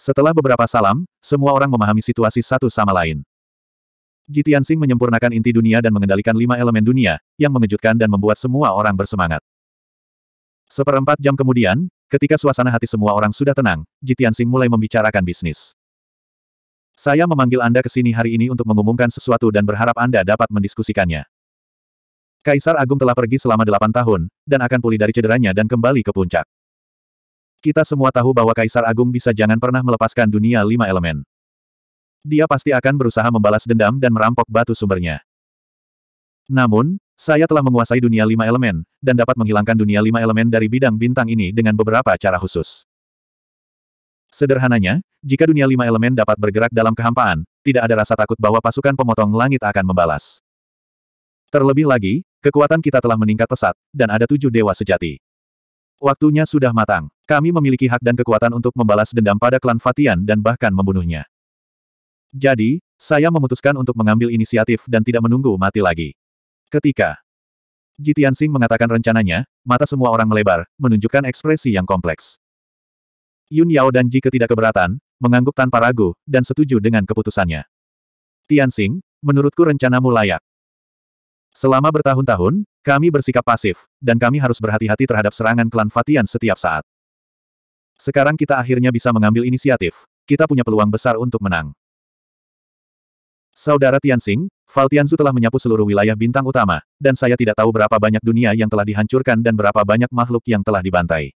Setelah beberapa salam, semua orang memahami situasi satu sama lain. Jitian Sing menyempurnakan inti dunia dan mengendalikan lima elemen dunia, yang mengejutkan dan membuat semua orang bersemangat. Seperempat jam kemudian, ketika suasana hati semua orang sudah tenang, Jitian Sing mulai membicarakan bisnis. Saya memanggil Anda ke sini hari ini untuk mengumumkan sesuatu dan berharap Anda dapat mendiskusikannya. Kaisar Agung telah pergi selama delapan tahun, dan akan pulih dari cederanya dan kembali ke puncak. Kita semua tahu bahwa Kaisar Agung bisa jangan pernah melepaskan dunia lima elemen. Dia pasti akan berusaha membalas dendam dan merampok batu sumbernya. Namun, saya telah menguasai dunia lima elemen, dan dapat menghilangkan dunia lima elemen dari bidang bintang ini dengan beberapa cara khusus. Sederhananya, jika dunia lima elemen dapat bergerak dalam kehampaan, tidak ada rasa takut bahwa pasukan pemotong langit akan membalas. Terlebih lagi, Kekuatan kita telah meningkat pesat, dan ada tujuh dewa sejati. Waktunya sudah matang. Kami memiliki hak dan kekuatan untuk membalas dendam pada klan Fatian dan bahkan membunuhnya. Jadi, saya memutuskan untuk mengambil inisiatif dan tidak menunggu mati lagi. Ketika Jitian Singh mengatakan rencananya, mata semua orang melebar, menunjukkan ekspresi yang kompleks. Yun Yao dan Ji ketidak keberatan, mengangguk tanpa ragu, dan setuju dengan keputusannya. Tian Singh, menurutku rencanamu layak. Selama bertahun-tahun, kami bersikap pasif, dan kami harus berhati-hati terhadap serangan klan Fatian setiap saat. Sekarang kita akhirnya bisa mengambil inisiatif, kita punya peluang besar untuk menang. Saudara Tianxing, Valtianzu telah menyapu seluruh wilayah bintang utama, dan saya tidak tahu berapa banyak dunia yang telah dihancurkan dan berapa banyak makhluk yang telah dibantai.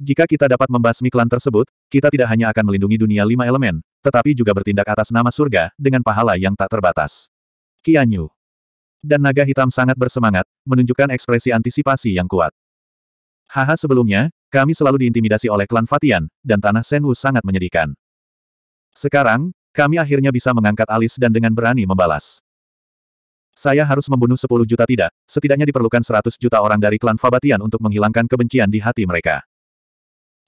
Jika kita dapat membasmi klan tersebut, kita tidak hanya akan melindungi dunia lima elemen, tetapi juga bertindak atas nama surga, dengan pahala yang tak terbatas. Kianyu dan naga hitam sangat bersemangat, menunjukkan ekspresi antisipasi yang kuat. Haha sebelumnya, kami selalu diintimidasi oleh klan Fatian, dan tanah Senwu sangat menyedihkan. Sekarang, kami akhirnya bisa mengangkat alis dan dengan berani membalas. Saya harus membunuh 10 juta tidak, setidaknya diperlukan 100 juta orang dari klan Fabatian untuk menghilangkan kebencian di hati mereka.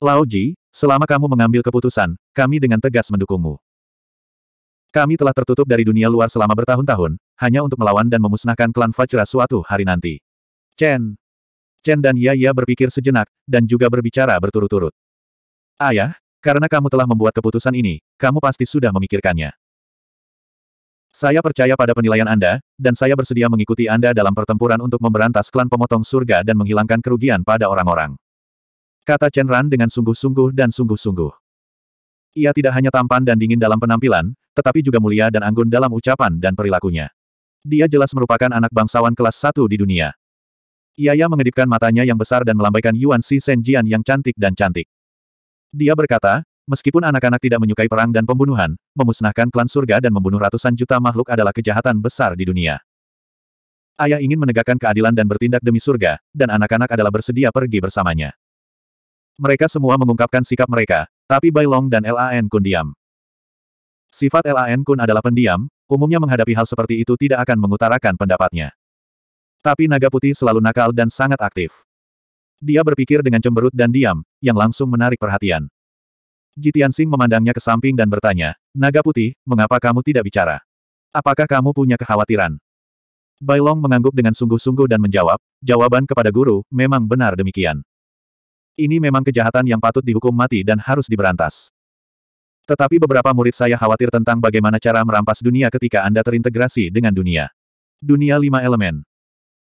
Lao Ji, selama kamu mengambil keputusan, kami dengan tegas mendukungmu. Kami telah tertutup dari dunia luar selama bertahun-tahun, hanya untuk melawan dan memusnahkan klan Fajra suatu hari nanti. Chen. Chen dan Yaya berpikir sejenak, dan juga berbicara berturut-turut. Ayah, karena kamu telah membuat keputusan ini, kamu pasti sudah memikirkannya. Saya percaya pada penilaian Anda, dan saya bersedia mengikuti Anda dalam pertempuran untuk memberantas klan pemotong surga dan menghilangkan kerugian pada orang-orang. Kata Chen Ran dengan sungguh-sungguh dan sungguh-sungguh. Ia tidak hanya tampan dan dingin dalam penampilan, tetapi juga mulia dan anggun dalam ucapan dan perilakunya. Dia jelas merupakan anak bangsawan kelas satu di dunia. Yaya mengedipkan matanya yang besar dan melambaikan Yuan Si Senjian yang cantik dan cantik. Dia berkata, meskipun anak-anak tidak menyukai perang dan pembunuhan, memusnahkan klan surga dan membunuh ratusan juta makhluk adalah kejahatan besar di dunia. Ayah ingin menegakkan keadilan dan bertindak demi surga, dan anak-anak adalah bersedia pergi bersamanya. Mereka semua mengungkapkan sikap mereka, tapi Bai Long dan Lan Kun diam. Sifat Lan Kun adalah pendiam, Umumnya menghadapi hal seperti itu tidak akan mengutarakan pendapatnya. Tapi naga putih selalu nakal dan sangat aktif. Dia berpikir dengan cemberut dan diam, yang langsung menarik perhatian. Jitian Sing memandangnya ke samping dan bertanya, Naga Putih, mengapa kamu tidak bicara? Apakah kamu punya kekhawatiran? Bailong mengangguk dengan sungguh-sungguh dan menjawab, jawaban kepada guru, memang benar demikian. Ini memang kejahatan yang patut dihukum mati dan harus diberantas. Tetapi beberapa murid saya khawatir tentang bagaimana cara merampas dunia ketika Anda terintegrasi dengan dunia. Dunia lima elemen.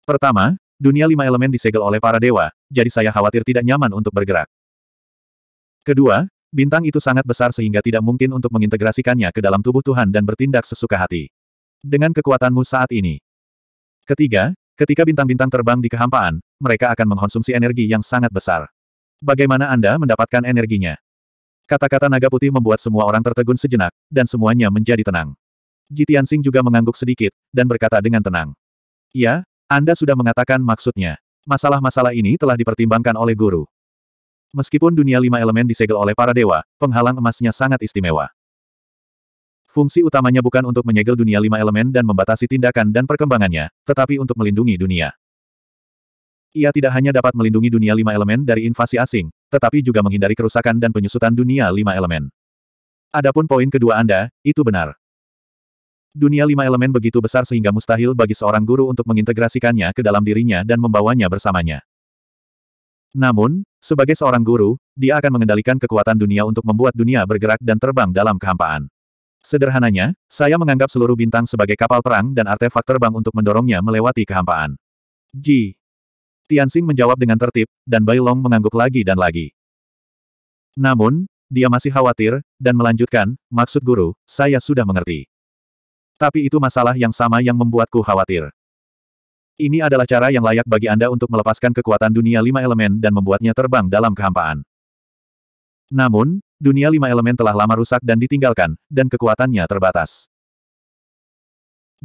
Pertama, dunia lima elemen disegel oleh para dewa, jadi saya khawatir tidak nyaman untuk bergerak. Kedua, bintang itu sangat besar sehingga tidak mungkin untuk mengintegrasikannya ke dalam tubuh Tuhan dan bertindak sesuka hati. Dengan kekuatanmu saat ini. Ketiga, ketika bintang-bintang terbang di kehampaan, mereka akan mengkonsumsi energi yang sangat besar. Bagaimana Anda mendapatkan energinya? Kata-kata naga putih membuat semua orang tertegun sejenak, dan semuanya menjadi tenang. Jitian Sing juga mengangguk sedikit, dan berkata dengan tenang. Ya, Anda sudah mengatakan maksudnya. Masalah-masalah ini telah dipertimbangkan oleh guru. Meskipun dunia lima elemen disegel oleh para dewa, penghalang emasnya sangat istimewa. Fungsi utamanya bukan untuk menyegel dunia lima elemen dan membatasi tindakan dan perkembangannya, tetapi untuk melindungi dunia. Ia tidak hanya dapat melindungi dunia lima elemen dari invasi asing, tetapi juga menghindari kerusakan dan penyusutan dunia lima elemen. Adapun poin kedua Anda, itu benar. Dunia lima elemen begitu besar sehingga mustahil bagi seorang guru untuk mengintegrasikannya ke dalam dirinya dan membawanya bersamanya. Namun, sebagai seorang guru, dia akan mengendalikan kekuatan dunia untuk membuat dunia bergerak dan terbang dalam kehampaan. Sederhananya, saya menganggap seluruh bintang sebagai kapal perang dan artefak terbang untuk mendorongnya melewati kehampaan. Ji. Tianxing menjawab dengan tertib, dan Bai Long mengangguk lagi dan lagi. Namun, dia masih khawatir, dan melanjutkan, maksud guru, saya sudah mengerti. Tapi itu masalah yang sama yang membuatku khawatir. Ini adalah cara yang layak bagi Anda untuk melepaskan kekuatan dunia lima elemen dan membuatnya terbang dalam kehampaan. Namun, dunia lima elemen telah lama rusak dan ditinggalkan, dan kekuatannya terbatas.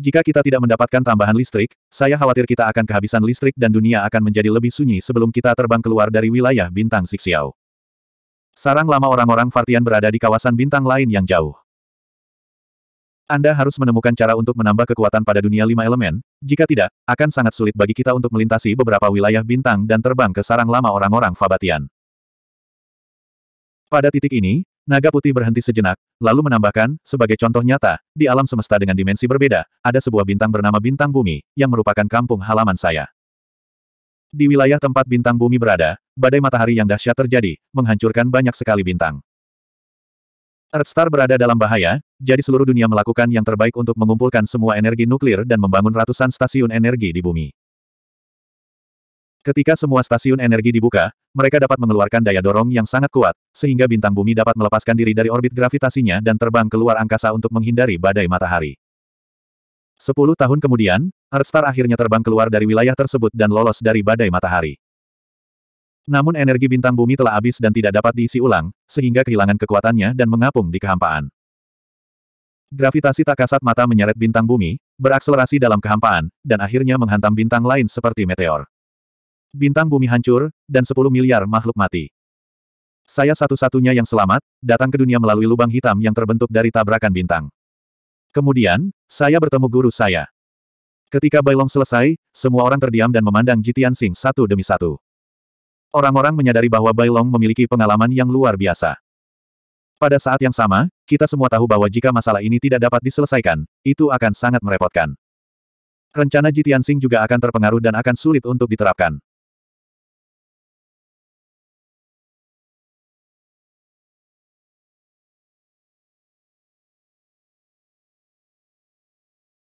Jika kita tidak mendapatkan tambahan listrik, saya khawatir kita akan kehabisan listrik dan dunia akan menjadi lebih sunyi sebelum kita terbang keluar dari wilayah bintang Sixiao. Sarang lama orang-orang Fartian berada di kawasan bintang lain yang jauh. Anda harus menemukan cara untuk menambah kekuatan pada dunia lima elemen, jika tidak, akan sangat sulit bagi kita untuk melintasi beberapa wilayah bintang dan terbang ke sarang lama orang-orang Fabatian. Pada titik ini, Naga putih berhenti sejenak, lalu menambahkan, sebagai contoh nyata, di alam semesta dengan dimensi berbeda, ada sebuah bintang bernama bintang bumi, yang merupakan kampung halaman saya. Di wilayah tempat bintang bumi berada, badai matahari yang dahsyat terjadi, menghancurkan banyak sekali bintang. Star berada dalam bahaya, jadi seluruh dunia melakukan yang terbaik untuk mengumpulkan semua energi nuklir dan membangun ratusan stasiun energi di bumi. Ketika semua stasiun energi dibuka, mereka dapat mengeluarkan daya dorong yang sangat kuat, sehingga bintang bumi dapat melepaskan diri dari orbit gravitasinya dan terbang keluar angkasa untuk menghindari badai matahari. Sepuluh tahun kemudian, Earthstar akhirnya terbang keluar dari wilayah tersebut dan lolos dari badai matahari. Namun energi bintang bumi telah habis dan tidak dapat diisi ulang, sehingga kehilangan kekuatannya dan mengapung di kehampaan. Gravitasi tak kasat mata menyeret bintang bumi, berakselerasi dalam kehampaan, dan akhirnya menghantam bintang lain seperti meteor bintang bumi hancur, dan 10 miliar makhluk mati. Saya satu-satunya yang selamat, datang ke dunia melalui lubang hitam yang terbentuk dari tabrakan bintang. Kemudian, saya bertemu guru saya. Ketika Bailong selesai, semua orang terdiam dan memandang Jitian Sing satu demi satu. Orang-orang menyadari bahwa Bailong memiliki pengalaman yang luar biasa. Pada saat yang sama, kita semua tahu bahwa jika masalah ini tidak dapat diselesaikan, itu akan sangat merepotkan. Rencana Jitian Sing juga akan terpengaruh dan akan sulit untuk diterapkan.